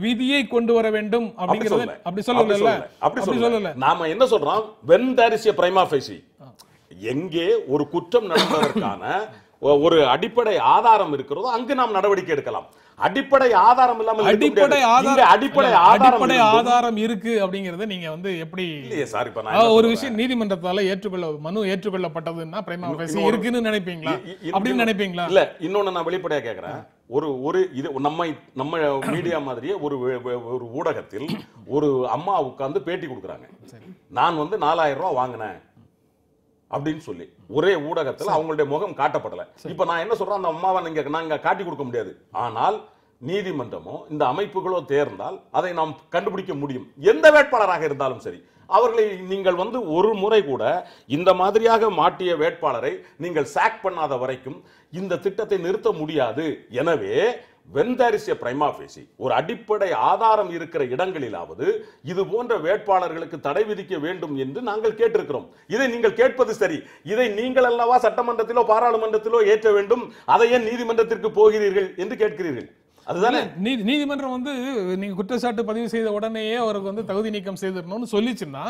விதியை கொண்டு வர வேண்டும் அப்படிங்கிறது அப்படி சொல்லல அப்படி சொல்லல நாம என்ன சொல்றோம் வென் தேர் இஸ் எ பிரைமா எங்கே ஒரு குற்றம் நடந்ததற்கான ஒரு அடிப்படை ஆதாரம் இருக்கிறதோ அங்கு நாம் நடவடிக்கை எடுக்கலாம் அடிப்படை ஆதாரம் இல்லாமல் அடிப்படை ஆதாரம் அடிப்படை அடிப்படை ஆதாரம் இருக்கு அப்படிங்கறத நீங்க வந்து எப்படி இல்லையே சார் இப்ப ஒரு விஷயம் நீதிமன்றத்தால ஏற்றுக்கொள்ள மனு ஏற்றுக்கொள்ளப்பட்டதுன்னா பிரைமா இருக்குன்னு நினைப்பீங்களா அப்படின்னு நினைப்பீங்களா இல்ல இன்னொன்னு நான் வெளிப்படையா கேக்குறேன் ஒரு ஒரு இது நம்ம நம்ம மீடியா மாதிரியே ஒரு ஒரு ஊடகத்தில் ஒரு அம்மா உட்கார்ந்து பேட்டி கொடுக்குறாங்க நான் வந்து நாலாயிரம் ரூபா வாங்கினேன் அப்படின்னு சொல்லி ஒரே ஊடகத்தில் அவங்களுடைய முகம் காட்டப்படலை இப்போ நான் என்ன சொல்றேன் அந்த அம்மாவை நீங்க நாங்கள் காட்டி கொடுக்க முடியாது ஆனால் நீதிமன்றமோ இந்த அமைப்புகளோ தேர்ந்தால் அதை நாம் கண்டுபிடிக்க முடியும் எந்த வேட்பாளராக இருந்தாலும் சரி அவர்களை நீங்கள் வந்து ஒரு முறை கூட இந்த மாதிரியாக மாட்டிய வேட்பாளரை நீங்கள் சாக் பண்ணாத வரைக்கும் இந்த திட்டத்தை நிறுத்த முடியாது எனவே வெந்தரிசிய பேசி ஒரு அடிப்படை ஆதாரம் இருக்கிற இடங்களிலாவது இது போன்ற வேட்பாளர்களுக்கு தடை விதிக்க வேண்டும் என்று நாங்கள் கேட்டிருக்கிறோம் இதை நீங்கள் கேட்பது சரி இதை நீங்கள் அல்லவா சட்டமன்றத்திலோ பாராளுமன்றத்திலோ ஏற்ற வேண்டும் அதை ஏன் நீதிமன்றத்திற்கு போகிறீர்கள் என்று கேட்கிறீர்கள் அதுதானே நீதிமன்றம் வந்து நீங்க குற்றச்சாட்டு பதிவு செய்த உடனேயே அவருக்கு வந்து தகுதி நீக்கம் செய்திடணும்னு சொல்லிச்சுன்னா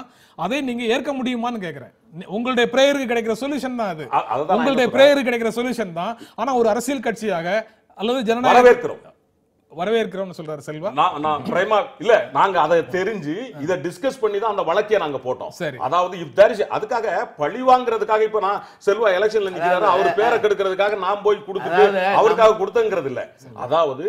அதை நீங்க ஏற்க முடியுமான்னு கேக்குறேன் உங்களுடைய பிரேயருக்கு கிடைக்கிற சொல்யூஷன் தான் அது உங்களுடைய பிரேயருக்கு கிடைக்கிற சொல்யூஷன் தான் ஆனா ஒரு அரசியல் கட்சியாக அல்லது ஜனநாயக வரவேற்கிறோம் வரவேற்கிறோம்னு சொல்றாரு செல்வா நான் பிரைமா இல்ல நாங்க அதை தெரிஞ்சு இத டிஸ்கஸ் பண்ணி தான் அந்த வழக்கை நாங்க போட்டோம் சரி அதாவது இப் தேர் இஸ் அதுக்காக பழி வாங்குறதுக்காக இப்ப நான் செல்வா எலெக்ஷன்ல நிக்கிறாரு அவர் பேரை கெடுக்கிறதுக்காக நான் போய் கொடுத்துட்டு அவருக்காக கொடுத்தங்கிறது இல்ல அதாவது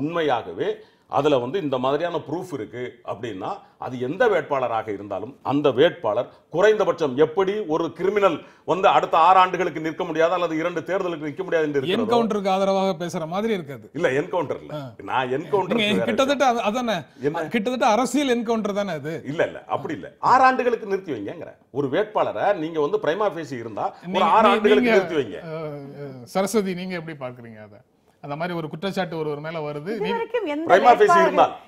உண்மையாகவே அதில் வந்து இந்த மாதிரியான ப்ரூஃப் இருக்குது அப்படின்னா அது எந்த வேட்பாளராக இருந்தாலும் அந்த வேட்பாளர் குறைந்தபட்சம் எப்படி ஒரு கிரிமினல் வந்து அடுத்த ஆறு ஆண்டுகளுக்கு நிற்க முடியாது அல்லது இரண்டு தேர்தலுக்கு நிற்க முடியாது என்று என்கவுண்டருக்கு ஆதரவாக பேசுற மாதிரி இருக்காது இல்ல என்கவுண்டர் இல்ல நான் என்கவுண்டர் கிட்டத்தட்ட அதானே கிட்டத்தட்ட அரசியல் என்கவுண்டர் தானே அது இல்ல இல்ல அப்படி இல்ல ஆறு ஆண்டுகளுக்கு நிறுத்தி வைங்கிற ஒரு வேட்பாளரை நீங்க வந்து பிரைமா பேசி இருந்தா ஒரு ஆறு ஆண்டுகளுக்கு நிறுத்தி வைங்க சரஸ்வதி நீங்க எப்படி பாக்குறீங்க அதை அந்த மாதிரி ஒரு குற்றச்சாட்டு ஒருவர் மேல வருது இல்ல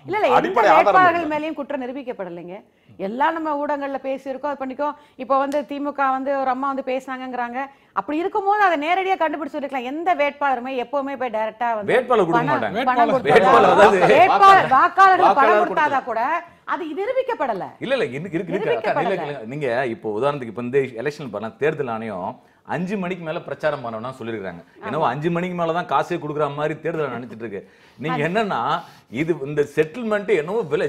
இல்ல எந்த வேட்பாளர்கள் மேலயும் குற்றம் நிரூபிக்கப்படலைங்க எல்லாம் நம்ம ஊடகங்கள்ல பேசியிருக்கோம் அது பண்ணிக்கோ இப்ப வந்து திமுக வந்து ஒரு அம்மா வந்து பேசினாங்கிறாங்க அப்படி இருக்கும்போது அதை நேரடியா கண்டுபிடிச்சு வைக்கலாம் எந்த வேட்பாளருமே எப்பவுமே போய் டைரக்டா வந்து வேட்பாளர் வாக்காளர்கள் பணம் கொடுத்தாதா கூட அது நிரூபிக்கப்படல இல்ல இல்ல இருக்கு இருக்கு நீங்க இப்போ உதாரணத்துக்கு இப்ப இந்த எலெக்ஷன் பண்ண தேர்தல் ஆணையம் அஞ்சு மணிக்கு மேல பிரச்சாரம் பண்ணோம்னா சொல்லியிருக்காங்க ஏன்னா அஞ்சு மணிக்கு மேல தான் காசே கொடுக்குற மாதிரி தேர்தல் நினைச்சிட்டு இருக்கு நீங்க என்னன்னா இது இந்த செட்டில்மெண்ட் என்னவோ விலை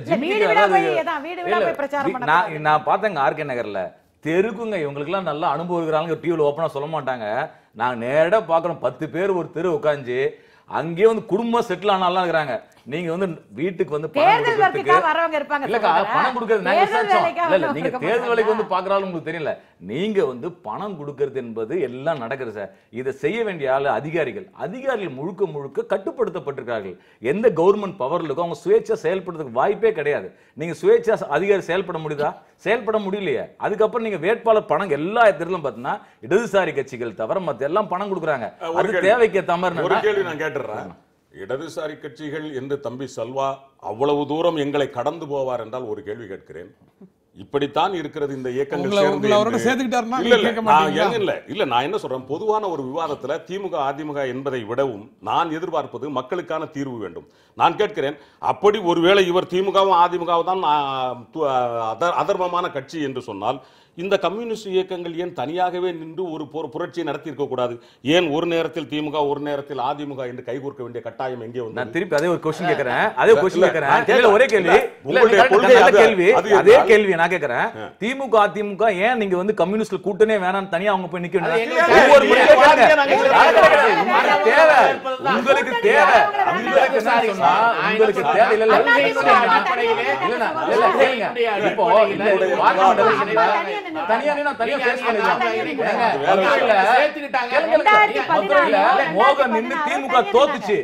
நான் பார்த்தேங்க ஆர்கே நகர்ல தெருக்குங்க இவங்களுக்குலாம் நல்லா அனுபவம் இருக்கிறாங்க டிவியில் ஓப்பனாக சொல்ல மாட்டாங்க நான் நேராக பார்க்குறோம் பத்து பேர் ஒரு தெரு உட்காந்து அங்கேயே வந்து குடும்பம் செட்டில் ஆனாலாம் இருக்கிறாங்க நீங்க வந்து வீட்டுக்கு வந்து தேர்தல் வரவங்க இருப்பாங்க பணம் கொடுக்கறது இல்ல நீங்க தேர்தல் வேலைக்கு வந்து பாக்குறாலும் உங்களுக்கு தெரியல நீங்க வந்து பணம் கொடுக்கறது என்பது எல்லாம் நடக்குது சார் இதை செய்ய வேண்டிய ஆளு அதிகாரிகள் அதிகாரிகள் முழுக்க முழுக்க கட்டுப்படுத்தப்பட்டிருக்கார்கள் எந்த கவர்மெண்ட் பவர் இருக்கோ அவங்க சுயேட்சா செயல்படுறதுக்கு வாய்ப்பே கிடையாது நீங்க சுயேட்சா அதிகாரி செயல்பட முடியுதா செயல்பட முடியலையே அதுக்கப்புறம் நீங்க வேட்பாளர் பணம் எல்லா இடத்துலயும் பாத்தீங்கன்னா இடதுசாரி கட்சிகள் தவிர மத்த எல்லாம் பணம் கொடுக்குறாங்க அது தேவைக்கு ஏத்த நான் கேட்டுறேன் இடதுசாரி கட்சிகள் என்று தம்பி சல்வா அவ்வளவு தூரம் எங்களை கடந்து போவார் என்றால் ஒரு கேள்வி கேட்கிறேன் இப்படித்தான் இருக்கிறது இந்த இயக்கங்கள் இல்ல நான் என்ன சொல்றேன் பொதுவான ஒரு விவாதத்துல திமுக அதிமுக என்பதை விடவும் நான் எதிர்பார்ப்பது மக்களுக்கான தீர்வு வேண்டும் நான் கேட்கிறேன் அப்படி ஒருவேளை இவர் திமுகவும் அதிமுகவும் தான் அதர்மமான கட்சி என்று சொன்னால் இந்த கம்யூனிஸ்ட் இயக்கங்கள் ஏன் தனியாகவே நின்று ஒரு புரட்சியை நடத்தியிருக்கக்கூடாது ஏன் ஒரு நேரத்தில் திமுக ஒரு நேரத்தில் அதிமுக என்று கைகூர்க்க வேண்டிய கட்டாயம் எங்கே வந்து நான் திருப்பி அதே ஒரு கொஸ்டின் கேட்கறேன் அதே கொஸ்டின் கேட்கறேன் ஒரே கேள்வி உங்களுடைய கொள்கை கேள்வி அதே கேள்வி நான் கேட்கறேன் திமுக அதிமுக ஏன் நீங்க வந்து கம்யூனிஸ்ட் கூட்டனே வேணாம் தனியா அவங்க போய் நிக்க தேவை உங்களுக்கு தேவை உங்களுக்கு தேவை இல்ல இல்ல இல்ல இப்போ மோகம் திமுக தோத்துச்சு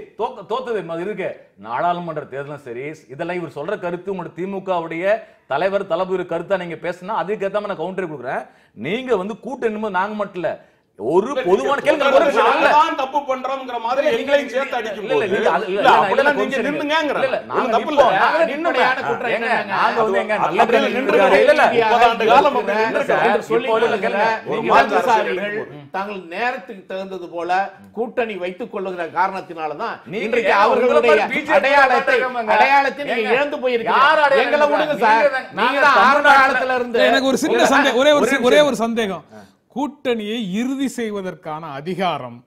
இருக்கு நாடாளுமன்ற தேர்தலும் சரி இதெல்லாம் இவர் சொல்ற கருத்து திமுக திமுகவுடைய தலைவர் தளபதி கருத்தா நீங்க பேசினா அதுக்கு நான் கவுண்டர் கொடுக்குறேன் நீங்க வந்து கூட்டணி நாங்க மட்டும் இல்ல ஒரு பொதுவான ஒரு தப்பு பண்றோம்ங்கற மாதிரி எங்களையும் சேர்த்து அடிக்கும் இல்ல இல்ல இல்ல நீங்க நின்னுங்கங்கற இல்ல நான் தப்பு இல்ல நின்னுடையான குற்றம் என்ன நாங்க வந்து எங்க நல்ல இல்ல இல்ல ஆண்டு காலம் அப்படி சொல்லி ஒரு மாற்றுசாரிகள் தங்கள் நேரத்துக்கு தகுந்தது போல கூட்டணி வைத்துக் கொள்ளுகிற காரணத்தினால தான் இன்றைக்கு அவர்களுடைய அடையாளத்தை அடையாளத்தை நீங்க இழந்து போயிருக்கீங்க எங்களை விடுங்க சார் நீங்க தான் ஆரம்ப காலத்துல இருந்து எனக்கு ஒரு சின்ன சந்தேகம் ஒரே ஒரு ஒரே ஒரு சந்தேகம் கூட்டணியை இறுதி செய்வதற்கான அதிகாரம்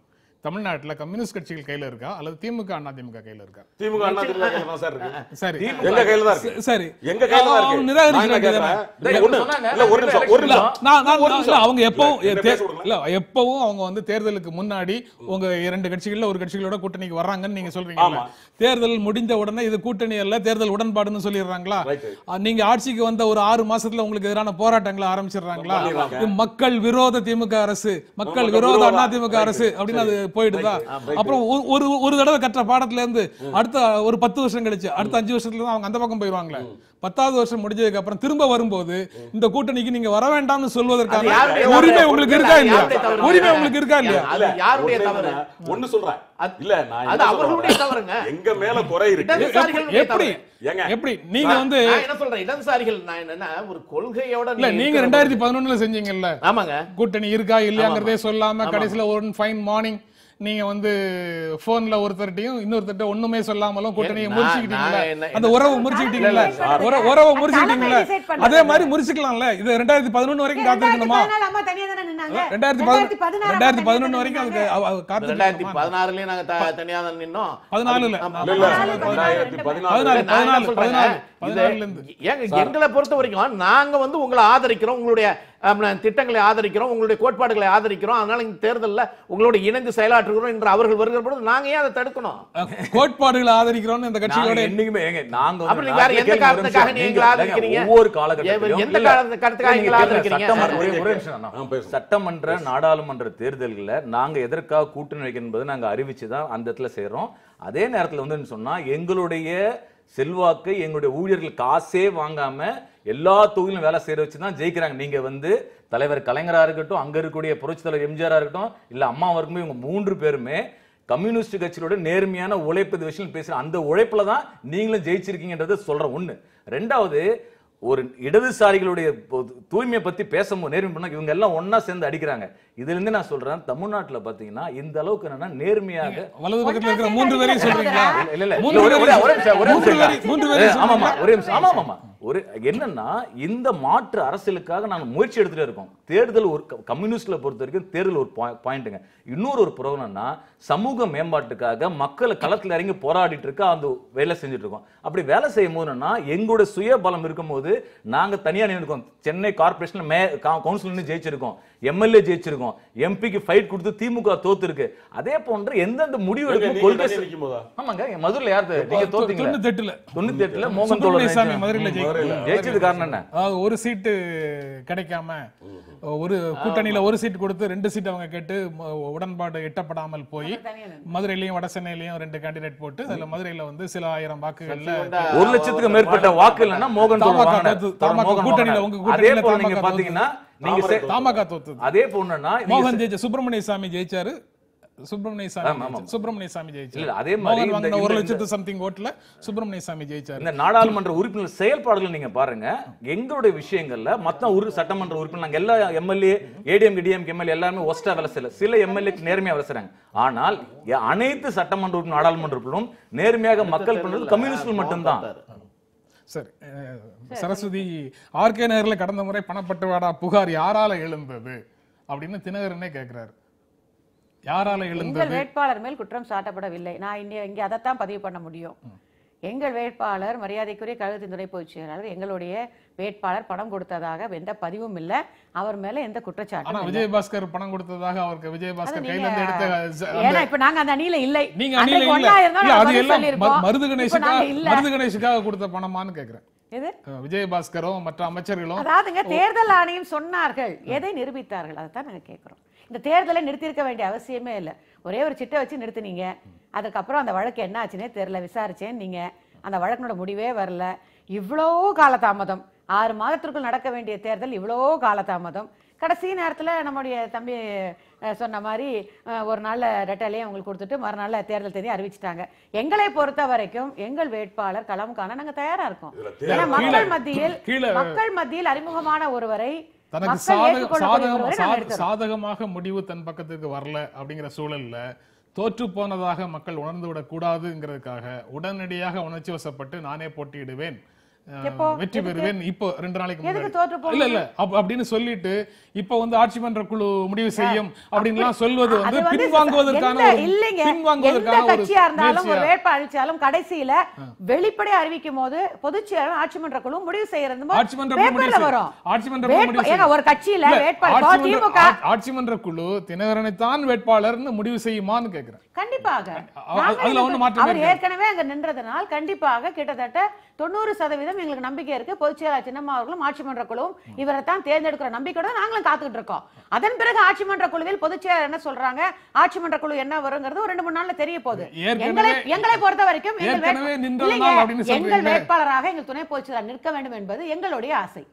தமிழ்நாட்டில் கம்யூனிஸ்ட் கட்சிகள் கையில் இருக்கா அல்லது திமுக அண்ணா திமுக கையில் இருக்கா திமுக சரி எங்க கையில தான் இருக்கு சரி எங்க கையில தான் இருக்கு நிராகரிக்கிறாங்க ஒரு நிமிஷம் ஒரு நிமிஷம் நான் நான் இல்ல அவங்க எப்பவும் இல்ல எப்பவும் அவங்க வந்து தேர்தலுக்கு முன்னாடி உங்க இரண்டு கட்சிகள்ல ஒரு கட்சிகளோட கூட்டணிக்கு வர்றாங்கன்னு நீங்க சொல்றீங்க தேர்தல் முடிந்த உடனே இது கூட்டணி அல்ல தேர்தல் உடன்பாடுன்னு சொல்லிடுறாங்களா நீங்க ஆட்சிக்கு வந்த ஒரு ஆறு மாசத்துல உங்களுக்கு எதிரான போராட்டங்களை ஆரம்பிச்சிடுறாங்களா மக்கள் விரோத திமுக அரசு மக்கள் விரோத அதிமுக அரசு அப்படின்னு அது போயிடுதா அப்புறம் ஒரு ஒரு தடவை கற்ற பாடத்துல இருந்து அடுத்த ஒரு பத்து வருஷம் கழிச்சு அடுத்த அஞ்சு வருஷத்துல இருந்து அவங்க அந்த பக்கம் போயிருவாங்களே பத்தாவது வருஷம் முடிஞ்சதுக்கு அப்புறம் திரும்ப வரும்போது இந்த கூட்டணிக்கு நீங்க வர வேண்டாம்னு சொல்வதற்கான உரிமை உங்களுக்கு இருக்கா இல்லையா உரிமை உங்களுக்கு இருக்கா இல்லையா யாருடைய தவறு ஒண்ணு சொல்றேன் இல்ல நான் அவர்களுடைய தவறுங்க எங்க மேல குறை இருக்கு எப்படி எப்படி நீங்க வந்து என்ன சொல்றேன் இடதுசாரிகள் நான் ஒரு கொள்கையோட இல்ல நீங்க ரெண்டாயிரத்தி பதினொன்னுல செஞ்சீங்கல்ல ஆமாங்க கூட்டணி இருக்கா இல்லையாங்கிறதே சொல்லாம கடைசியில ஒரு ஃபைன் மார்னிங் நீங்க வந்து போன்ல ஒருத்தர்ட்டையும் இன்னொருத்தர்ட்ட ஒண்ணுமே சொல்லாமலும் கூட்டணியை முறிச்சுக்கிட்டீங்களா அந்த உறவை முறிச்சுக்கிட்டீங்களா உறவு முறிச்சுக்கிட்டீங்களா அதே மாதிரி முறிச்சுக்கலாம்ல இது ரெண்டாயிரத்தி பதினொன்னு வரைக்கும் காத்திருக்கணுமா ரெண்டாயிரத்தி ரெண்டாயிரத்தி பதினொன்னு வரைக்கும் அதுக்கு காத்து ரெண்டாயிரத்தி பதினாறுலயே நாங்க தனியா நின்னோம் பதினாலுல பதினாலு பதினாலு பதினாலு பதினாலுல எங்களை பொறுத்த வரைக்கும் நாங்க வந்து உங்களை ஆதரிக்கிறோம் உங்களுடைய திட்டங்களை ஆதரிக்கிறோம் உங்களுடைய கோட்பாடுகளை ஆதரிக்கிறோம் அதனால இந்த தேர்தலில் உங்களோட இணைந்து செயலாற்றுகிறோம் என்று அவர்கள் வருகிற பொழுது நாங்க ஏன் அதை தடுக்கணும் கோட்பாடுகளை ஆதரிக்கிறோம் இந்த கட்சியோட என்னைக்குமே நாங்க வேற எந்த காரணத்துக்காக ஆதரிக்கிறீங்க ஒவ்வொரு காலகட்டத்திலும் எந்த காரணத்துக்காக நீங்க ஆதரிக்கிறீங்க சட்டமன்ற நாடாளுமன்ற தேர்தல்களில் நாங்க எதற்காக கூட்டணி வைக்கணும் என்பதை நாங்க அறிவிச்சு தான் அந்த இடத்துல செய்யறோம் அதே நேரத்தில் வந்து சொன்னா எங்களுடைய செல்வாக்கு எங்களுடைய ஊழியர்கள் காசே வாங்காம எல்லா தொகுதியிலும் வேலை செய்கிற வச்சு தான் ஜெயிக்கிறாங்க நீங்கள் வந்து தலைவர் கலைஞராக இருக்கட்டும் அங்கே இருக்கக்கூடிய புரட்சி தலைவர் எம்ஜிஆராக இருக்கட்டும் இல்லை அம்மாவாக இருக்கட்டும் இவங்க மூன்று பேருமே கம்யூனிஸ்ட் கட்சியோட நேர்மையான உழைப்பு விஷயம் பேசுகிற அந்த உழைப்பில் தான் நீங்களும் ஜெயிச்சிருக்கீங்கன்றது சொல்கிற ஒன்று ரெண்டாவது ஒரு இடதுசாரிகளுடைய தூய்மையை பற்றி பேச நேர்மை பண்ணால் இவங்க எல்லாம் ஒன்றா சேர்ந்து அடிக்கிறாங்க இதுலேருந்து நான் சொல்கிறேன் தமிழ்நாட்டில் பார்த்தீங்கன்னா இந்த அளவுக்கு என்னன்னா நேர்மையாக வலது பக்கத்தில் மூன்று பேரையும் சொல்கிறீங்களா இல்லை இல்லை ஒரே ஒரே ஆமாம் ஒரு என்னன்னா இந்த மாற்று அரசியலுக்காக நாங்கள் முயற்சி எடுத்துகிட்டே இருக்கோம் தேர்தல் ஒரு கம்யூனிஸ்டில் பொறுத்த வரைக்கும் தேர்தல் ஒரு பாயிண்ட்டுங்க இன்னொரு ஒரு ப்ரோக்ராம்னா சமூக மேம்பாட்டுக்காக மக்களை களத்தில் இறங்கி போராடிட்டு இருக்கா அந்த வேலை செஞ்சுட்டு இருக்கோம் அப்படி வேலை செய்யும் போதுன்னா எங்களோட சுய பலம் இருக்கும்போது நாங்கள் தனியாக நின்றுக்கோம் சென்னை கார்பரேஷன் மே கவுன்சில் ஜெயிச்சிருக்கோம் எம்எல்ஏ ஜெயிச்சிருக்கோம் எம்பிக்கு ஃபைட் கொடுத்து திமுக தோத்துருக்கு அதே போன்று எந்தெந்த முடிவு எடுக்கும் கொள்கை ஆமாங்க மதுரையில் யார் நீங்க தோத்தீங்க தொண்ணூத்தி எட்டுல மோகன் தோழசாமி ஜெயிச்சது காரணம் என்ன ஒரு சீட்டு கிடைக்காம ஒரு கூட்டணியில ஒரு சீட் கொடுத்து ரெண்டு சீட் அவங்க கேட்டு உடன்பாடு எட்டப்படாமல் போய் மதுரையிலயும் வட சென்னையிலயும் ரெண்டு கேண்டிடேட் போட்டு அதுல மதுரையில வந்து சில ஆயிரம் வாக்குகள்ல ஒரு லட்சத்துக்கு மேற்பட்ட வாக்கு இல்லைன்னா மோகன் கூட்டணியில உங்க கூட்டணியில பாத்தீங்கன்னா நீங்க தோத்து அதே போனா ஜெயிச்ச சுப்பிரமணிய சாமி ஜெயிச்சாரு சுப்பிரமணிய சாமி சுப்பிரமணிய சாமி ஜெயிச்சாரு அதே மாதிரி ஒரு லட்சத்து சம்திங் ஓட்டுல சுப்பிரமணிய சாமி ஜெயிச்சாரு இந்த நாடாளுமன்ற உறுப்பினர் செயல்பாடுகள் நீங்க பாருங்க எங்களுடைய விஷயங்கள்ல மத்த ஒரு சட்டமன்ற உறுப்பினர் நாங்க எல்லா எம்எல்ஏ ஏடிஎம் டிஎம் எம்எல்ஏ எல்லாருமே ஒஸ்டா வேலை செய்யல சில எம்எல்ஏக்கு நேர்மையா வேலை செய்றாங்க ஆனால் அனைத்து சட்டமன்ற உறுப்பினர் நாடாளுமன்ற உறுப்பினரும் நேர்மையாக மக்கள் பண்றது கம்யூனிஸ்ட் மட்டும்தான் சரி சரஸ்வதி ஆர்கே நகரில் கடந்த முறை பணப்பட்டுவாடா புகார் யாரால எழுந்தது அப்படின்னு தினகரனே கேட்கிறாரு யாரால எழுந்தது வேட்பாளர் மேல் குற்றம் சாட்டப்படவில்லை நான் இன்னும் இங்கே அதைத்தான் பதிவு பண்ண முடியும் எங்கள் வேட்பாளர் மரியாதைக்குரிய கழகத்தின் துணை பொதுச் செயலாளர் எங்களுடைய வேட்பாளர் பணம் கொடுத்ததாக எந்த பதிவும் இல்லை அவர் மேல எந்த குற்றச்சாட்டும் விஜயபாஸ்கர் பணம் கொடுத்ததாக அவருக்கு விஜயபாஸ்கர் கையில இருந்து எடுத்த ஏன்னா இப்ப நாங்க அந்த அணியில இல்லை நீங்க அணியில இல்ல அது எல்லாம் மருது கணேஷுக்கா மருது கணேஷுக்காக கொடுத்த பணமான்னு கேக்குறேன் விஜயபாஸ்கரும் மற்ற அமைச்சர்களும் அதாவதுங்க தேர்தல் ஆணையம் சொன்னார்கள் எதை நிரூபித்தார்கள் அதை தான் நாங்கள் கேட்குறோம் இந்த தேர்தலை நிறுத்திருக்க வேண்டிய அவசியமே இல்லை ஒரே ஒரு சிட்டை வச்சு நிறுத்தினீங்க அதுக்கப்புறம் அந்த வழக்கு என்ன ஆச்சுன்னே தெரில விசாரிச்சேன் நீங்கள் அந்த வழக்கினோட முடிவே வரல இவ்வளோ கால தாமதம் ஆறு மாதத்திற்குள் நடக்க வேண்டிய தேர்தல் இவ்வளோ காலதாமதம் கடைசி நேரத்தில் நம்முடைய தம்பி சொன்ன மாதிரி ஒரு நாள் ரெட்டலையும் அவங்களுக்கு கொடுத்துட்டு மறுநாள் தேர்தல் தேதி அறிவிச்சிட்டாங்க எங்களை பொறுத்த வரைக்கும் எங்கள் வேட்பாளர் களம் காண நாங்கள் தயாரா இருக்கோம் மக்கள் மத்தியில் மக்கள் மத்தியில் அறிமுகமான ஒருவரை தனக்கு சாதகமாக முடிவு தன் பக்கத்துக்கு வரல அப்படிங்கிற சூழல்ல தோற்று போனதாக மக்கள் உணர்ந்து விடக்கூடாதுங்கிறதுக்காக உடனடியாக உணர்ச்சி வசப்பட்டு நானே போட்டியிடுவேன் வெற்றி பெறுவேன் இப்போ ரெண்டு நாளைக்கு இல்ல இல்ல அப்படின்னு சொல்லிட்டு இப்ப வந்து ஆட்சி மன்ற குழு முடிவு செய்யும் அப்படின்னு சொல்வது வந்து பின்வாங்குவதற்கான இல்லைங்க கட்சியா இருந்தாலும் ஒரு கடைசியில வெளிப்படையா அறிவிக்கும் போது பொதுச்செயலாளர் ஆட்சி மன்ற குழு முடிவு செய்யறது ஆட்சி மன்ற வரும் ஆட்சி மன்ற ஒரு கட்சியில வேட்பாளர் ஆட்சி மன்ற குழு தினகரனை தான் வேட்பாளர்னு முடிவு செய்யுமான்னு கேக்குறேன் கண்டிப்பாக அதுல ஒண்ணு மாற்றம் ஏற்கனவே அங்க கண்டிப்பாக கிட்டத்தட்ட தொண்ணூறு சதவீதம் மேலும் எங்களுக்கு நம்பிக்கை இருக்கு பொதுச் செயலாளர் சின்னம்மா அவர்களும் ஆட்சி மன்ற குழுவும் இவரை தான் தேர்ந்தெடுக்கிற நம்பிக்கையோட நாங்களும் காத்துக்கிட்டு இருக்கோம் அதன் பிறகு ஆட்சி மன்ற குழுவில் பொதுச் பொதுச்செயலாளர் என்ன சொல்றாங்க ஆட்சி மன்ற குழு என்ன வருங்கிறது ஒரு ரெண்டு மூணு நாள்ல தெரிய போகுது எங்களை பொறுத்த வரைக்கும் எங்கள் வேட்பாளராக எங்கள் துணை பொதுச் செயலாளர் நிற்க வேண்டும் என்பது எங்களுடைய ஆசை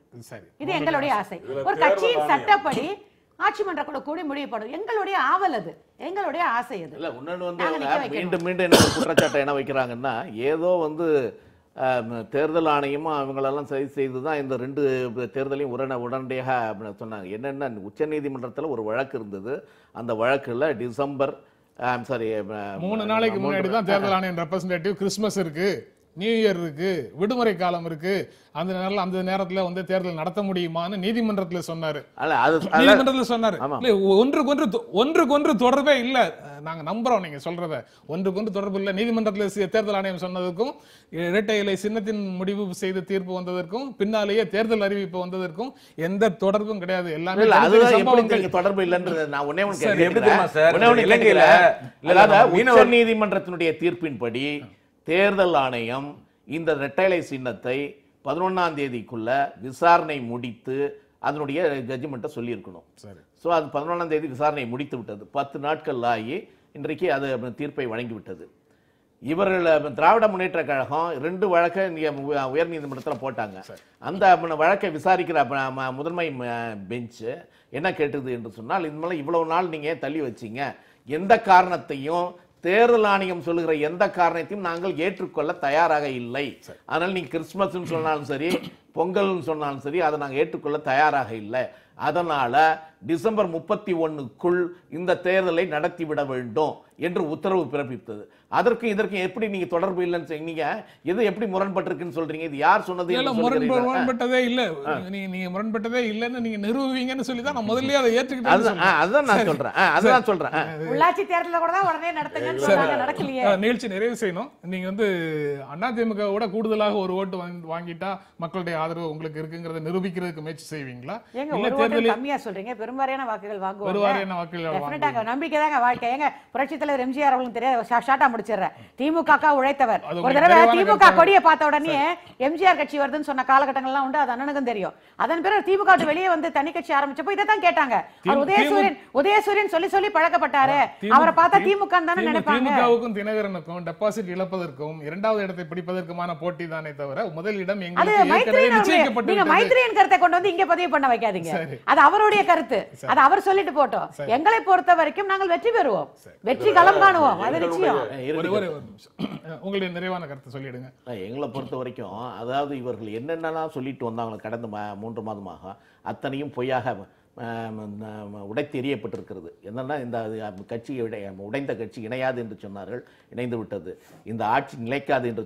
இது எங்களுடைய ஆசை ஒரு கட்சியின் சட்டப்படி ஆட்சி மன்ற குழு கூடி முடியப்படும் எங்களுடைய ஆவல் அது எங்களுடைய ஆசை அது இல்ல இன்னொன்று வந்து மீண்டும் மீண்டும் என்ன குற்றச்சாட்டை என்ன வைக்கிறாங்கன்னா ஏதோ வந்து தேர்தல் ஆணையமும் அவங்களெல்லாம் சரி செய்து தான் இந்த ரெண்டு தேர்தலையும் உடனே உடனடியாக அப்படின்னு சொன்னாங்க என்னென்ன உச்சநீதிமன்றத்தில் ஒரு வழக்கு இருந்தது அந்த வழக்கில் டிசம்பர் சாரி மூணு நாளைக்கு முன்னாடி தான் தேர்தல் ஆணையம் ரெப்ரஸன்டேட்டிவ் கிறிஸ்மஸ் இருக்குது நியூ இயர் இருக்குது விடுமுறை காலம் இருக்குது அந்த நேரத்தில் அந்த நேரத்தில் வந்து தேர்தல் நடத்த முடியுமான்னு நீதிமன்றத்தில் சொன்னார் நீதிமன்றத்தில் சொன்னார் ஒன்றுக்கு ஒன்று ஒன்றுக்கு ஒன்று தொடர்பே இல்லை நாங்கள் நம்புகிறோம் நீங்கள் சொல்கிறத ஒன்றுக்கு ஒன்று தொடர்பு இல்லை நீதிமன்றத்தில் தேர்தல் ஆணையம் சொன்னதுக்கும் இரட்டை இலை சின்னத்தின் முடிவு செய்து தீர்ப்பு வந்ததற்கும் பின்னாலேயே தேர்தல் அறிவிப்பு வந்ததற்கும் எந்த தொடர்பும் கிடையாது எல்லாமே தொடர்பு இல்லைன்றது நான் நீதிமன்றத்தினுடைய தீர்ப்பின்படி தேர்தல் ஆணையம் இந்த ரெட்டைலை சின்னத்தை பதினொன்றாம் தேதிக்குள்ள விசாரணை முடித்து அதனுடைய ஜட்ஜ்மெண்ட்டை சொல்லியிருக்கணும் ஸோ அது பதினொன்றாம் தேதி விசாரணை முடித்து விட்டது பத்து நாட்கள் ஆகி இன்றைக்கு அது தீர்ப்பை வழங்கிவிட்டது இவர்கள் திராவிட முன்னேற்ற கழகம் ரெண்டு வழக்கை உயர் நீதிமன்றத்தில் போட்டாங்க அந்த வழக்கை விசாரிக்கிற முதன்மை பெஞ்சு என்ன கேட்டது என்று சொன்னால் இந்த மேலே இவ்வளவு நாள் நீங்கள் தள்ளி வச்சிங்க எந்த காரணத்தையும் தேர்தல் ஆணையம் சொல்லுகிற எந்த காரணத்தையும் நாங்கள் ஏற்றுக்கொள்ள தயாராக இல்லை அதனால் நீங்கள் கிறிஸ்துமஸ் சொன்னாலும் சரி பொங்கல்னு சொன்னாலும் சரி அதை நாங்கள் ஏற்றுக்கொள்ள தயாராக இல்லை அதனால் டிசம்பர் முப்பத்தி ஒன்றுக்குள் இந்த தேர்தலை நடத்திவிட வேண்டும் என்று உத்தரவு பிறப்பித்தது அதற்கு இதற்கு எப்படி நீங்க தொடர்பு இல்லைன்னு நீங்க எது எப்படி முரண்பட்டிருக்குன்னு சொல்றீங்க இது யார் சொன்னது முரண்பட்டதே இல்ல நீங்க நீங்க முரண்பட்டதே இல்லன்னு நீங்க நிறுவுவீங்கன்னு சொல்லி தான் நான் முதல்ல அதை ஏத்துக்கிட்டேன் அதுதான் நான் சொல்றேன் அதான் சொல்றேன் உள்ளாட்சி தேர்தல கூட உடனே நடத்துங்க நடக்கலையே நிகழ்ச்சி நிறைவு செய்யணும் நீங்க வந்து அண்ணா திமுக விட கூடுதலாக ஒரு ஓட்டு வாங்கிட்டா மக்களுடைய ஆதரவு உங்களுக்கு இருக்குங்கிறத நிரூபிக்கிறதுக்கு முயற்சி செய்வீங்களா இல்ல கம்மியா சொல்றீங்க பெரும்பாலான வாக்குகள் வாங்குவோம் பெரும்பாலான வாக்குகள் நம்பிக்கை தாங்க வாழ்க்கை எங்க புரட்சி தலைவர் எம்ஜிஆர் அவங்களுக்கு தெரியாது ஷார்ட்டா முடிச்சிடுறேன் திமுக உழைத்தவர் ஒரு தடவை திமுக கொடியை பார்த்த உடனே எம்ஜிஆர் கட்சி வருதுன்னு சொன்ன காலகட்டங்கள்லாம் உண்டு அது அண்ணனுக்கும் தெரியும் அதன் பிறகு திமுக வெளியே வந்து தனி கட்சி ஆரம்பிச்சப்போ இதை தான் கேட்டாங்க அவர் உதயசூரியன் உதயசூரியன் சொல்லி சொல்லி பழக்கப்பட்டாரு அவரை பார்த்தா திமுக தானே நினைப்பாங்க திமுகவுக்கும் தினகரனுக்கும் டெபாசிட் இழப்பதற்கும் இரண்டாவது இடத்தை பிடிப்பதற்குமான போட்டி தானே தவிர முதல் இடம் நீங்க மைத்ரியின் கருத்தை கொண்டு வந்து இங்க பதிவு பண்ண வைக்காதீங்க அது அவருடைய கருத்து அது அவர் சொல்லிட்டு போட்டோம் எங்களை பொறுத்த வரைக்கும் நாங்கள் வெற்றி பெறுவோம் வெற்றி களம் காணுவோம் அது நிச்சயம் உங்களுடைய நிறைவான கருத்தை சொல்லிடுங்க எங்களை பொறுத்த வரைக்கும் அதாவது இவர்கள் என்னென்னலாம் சொல்லிட்டு வந்தாங்களோ கடந்த மூன்று மாதமாக அத்தனையும் பொய்யாக உடைத்து எரியப்பட்டிருக்கிறது என்னென்னா இந்த கட்சி உடைந்த கட்சி இணையாது என்று சொன்னார்கள் இணைந்து விட்டது இந்த ஆட்சி நிலைக்காது என்று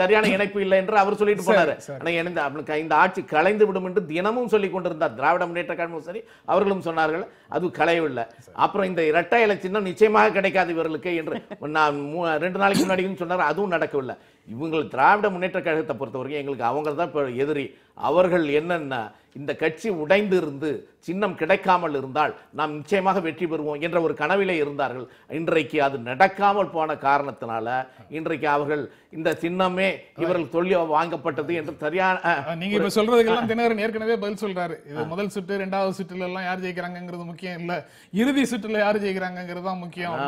சரியான இணைப்பு இல்லை என்று அவர் சொல்லிட்டு போனாரு ஆனால் இந்த ஆட்சி கலைந்து விடும் என்று தினமும் சொல்லிக் கொண்டிருந்தார் திராவிட முன்னேற்ற கழகம் சரி அவர்களும் சொன்னார்கள் அது கலையவில்லை அப்புறம் இந்த இரட்டை இலை சின்னம் நிச்சயமாக கிடைக்காது இவர்களுக்கு என்று நான் ரெண்டு நாளைக்கு முன்னாடி சொன்னார் அதுவும் நடக்கவில்லை இவங்களுக்கு திராவிட முன்னேற்ற கழகத்தை பொறுத்தவரைக்கும் எங்களுக்கு அவங்க தான் இப்போ எதிரி அவர்கள் என்னென்ன இந்த கட்சி உடைந்து இருந்து சின்னம் கிடைக்காமல் இருந்தால் நாம் நிச்சயமாக வெற்றி பெறுவோம் என்ற ஒரு கனவிலே இருந்தார்கள் இன்றைக்கு அது நடக்காமல் போன காரணத்தினால இன்றைக்கு அவர்கள் இந்த சின்னமே இவர்கள் தொழில் வாங்கப்பட்டது என்று சரியான நீங்க இப்ப சொல்றதுக்கெல்லாம் தினகரன் ஏற்கனவே பதில் சொல்றாரு இது முதல் சுற்று இரண்டாவது சுற்றுல எல்லாம் யார் ஜெயிக்கிறாங்கிறது முக்கியம் இல்ல இறுதி சுற்றுல யார் ஜெயிக்கிறாங்கிறது தான் முக்கியம்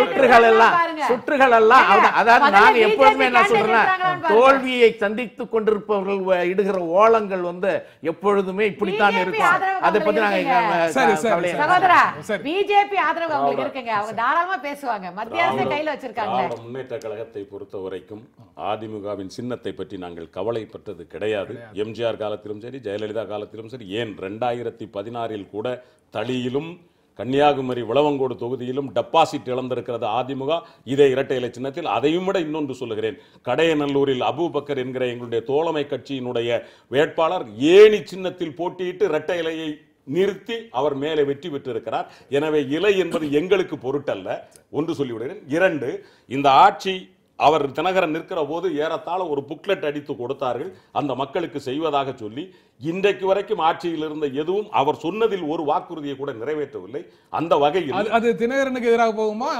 சுற்றுகள் எல்லாம் சுற்றுகள் எல்லாம் அதாவது நான் எப்போதுமே என்ன சொல்றேன் தோல்வியை சந்தித்து கொண்டிருப்பவர்கள் இடுகிற ஓலங்கள் வந்து எப்பொழுதுமே இப்படித்தான் இருக்கும் அதை பத்தி நாங்க பிஜேபி ஆதரவு அவங்களுக்கு இருக்குங்க அவங்க தாராளமா பேசுவாங்க மத்திய அரசு கையில வச்சிருக்காங்க முன்னேற்ற கழகத்தை பொறுத்த வரைக்கும் அதிமுகவின் சின்னத்தை பற்றி நாங்கள் கவலைப்பட்டது கிடையாது எம்ஜிஆர் காலத்திலும் சரி ஜெயலலிதா காலத்திலும் சரி ஏன் ரெண்டாயிரத்தி பதினாறில் கூட தளியிலும் கன்னியாகுமரி உளவங்கோடு தொகுதியிலும் டெபாசிட் இழந்திருக்கிறது அதிமுக இதே இரட்டை இலை சின்னத்தில் அதையும் விட இன்னொன்று சொல்லுகிறேன் கடையநல்லூரில் அபுபக்கர் என்கிற எங்களுடைய தோழமை கட்சியினுடைய வேட்பாளர் ஏணி சின்னத்தில் போட்டியிட்டு இரட்டை இலையை நிறுத்தி அவர் மேலே வெற்றி பெற்றிருக்கிறார் எனவே இலை என்பது எங்களுக்கு பொருட்டல்ல ஒன்று சொல்லிவிடுகிறேன் இரண்டு இந்த ஆட்சி அவர் தினகரன் நிற்கிற போது ஏறத்தாழ ஒரு புக்லெட் அடித்து கொடுத்தார்கள் அந்த மக்களுக்கு செய்வதாக சொல்லி இன்றைக்கு வரைக்கும் ஆட்சியில் இருந்த எதுவும் அவர் சொன்னதில் ஒரு வாக்குறுதியை கூட நிறைவேற்றவில்லை அந்த வகையில் அது தினகரனுக்கு எதிராக போகுமா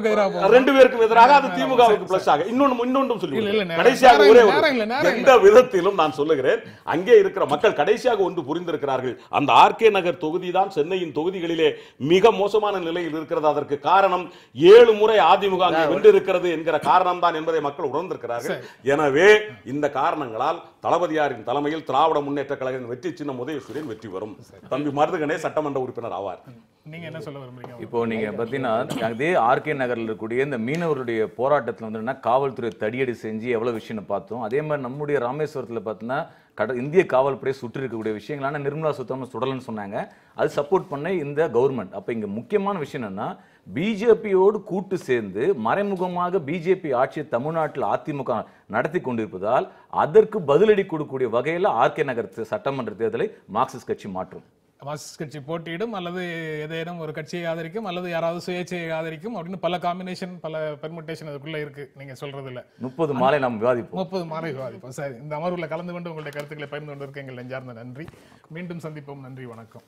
எதிராக ரெண்டு எதிராக அது திமுகவுக்கு பிளஸ் ஆக இன்னொன்றும் கடைசியாக ஒரே எந்த விதத்திலும் நான் சொல்லுகிறேன் அங்கே இருக்கிற மக்கள் கடைசியாக ஒன்று புரிந்திருக்கிறார்கள் அந்த ஆர்கே நகர் தொகுதி தான் சென்னையின் தொகுதிகளிலே மிக மோசமான நிலையில் இருக்கிறது அதற்கு காரணம் ஏழு முறை அதிமுக வென்றிருக்கிறது என்கிற காரணம் தான் என்பதை மக்கள் உணர்ந்திருக்கிறார்கள் எனவே இந்த காரணங்களால் தளபதியாரின் தலைமையில் திராவிட முன்னேற்ற கழகம் வெற்றி சின்னம் உதயசூரியன் வெற்றி பெறும் தம்பி மருதுகனே சட்டமன்ற உறுப்பினர் ஆவார் நீங்க என்ன சொல்ல இப்போ நீங்க பாத்தீங்கன்னா அதே ஆர்கே நகர்ல இருக்கக்கூடிய இந்த மீனவருடைய போராட்டத்தில் வந்து காவல்துறை தடியடி செஞ்சு எவ்வளவு விஷயம் பார்த்தோம் அதே மாதிரி நம்முடைய ராமேஸ்வரத்தில் பார்த்தீங்கன்னா கட இந்திய காவல்துறை சுற்றி இருக்கக்கூடிய விஷயங்களான நிர்மலா சுத்தம் சுடலன்னு சொன்னாங்க அது சப்போர்ட் பண்ண இந்த கவர்மெண்ட் அப்போ இங்கே முக்கியமான விஷயம் என்னன்னா பிஜேபியோடு கூட்டு சேர்ந்து மறைமுகமாக பிஜேபி ஆட்சியை தமிழ்நாட்டில் அதிமுக நடத்தி கொண்டிருப்பதால் அதற்கு பதிலடி கொடுக்கக்கூடிய வகையில் ஆர்கே நகர் சட்டமன்ற தேர்தலை மார்க்சிஸ்ட் கட்சி மாற்றும் மார்க்சிஸ்ட் கட்சி போட்டியிடும் அல்லது ஏதேனும் ஒரு கட்சியை ஆதரிக்கும் அல்லது யாராவது சுயேட்சையை ஆதரிக்கும் அப்படின்னு பல காம்பினேஷன் பல பெர்மிட்டேஷன் அதுக்குள்ள இருக்கு நீங்க சொல்றதுல முப்பது மாலை நாம் விவாதிப்போம் முப்பது மாலை விவாதிப்போம் சரி இந்த அமர்வுல கலந்து கொண்டு உங்களுடைய கருத்துக்களை பகிர்ந்து கொண்டிருக்க எங்கள் நெஞ்சார்ந்த நன்றி மீண்டும் சந்திப்போம் நன்றி வணக்கம்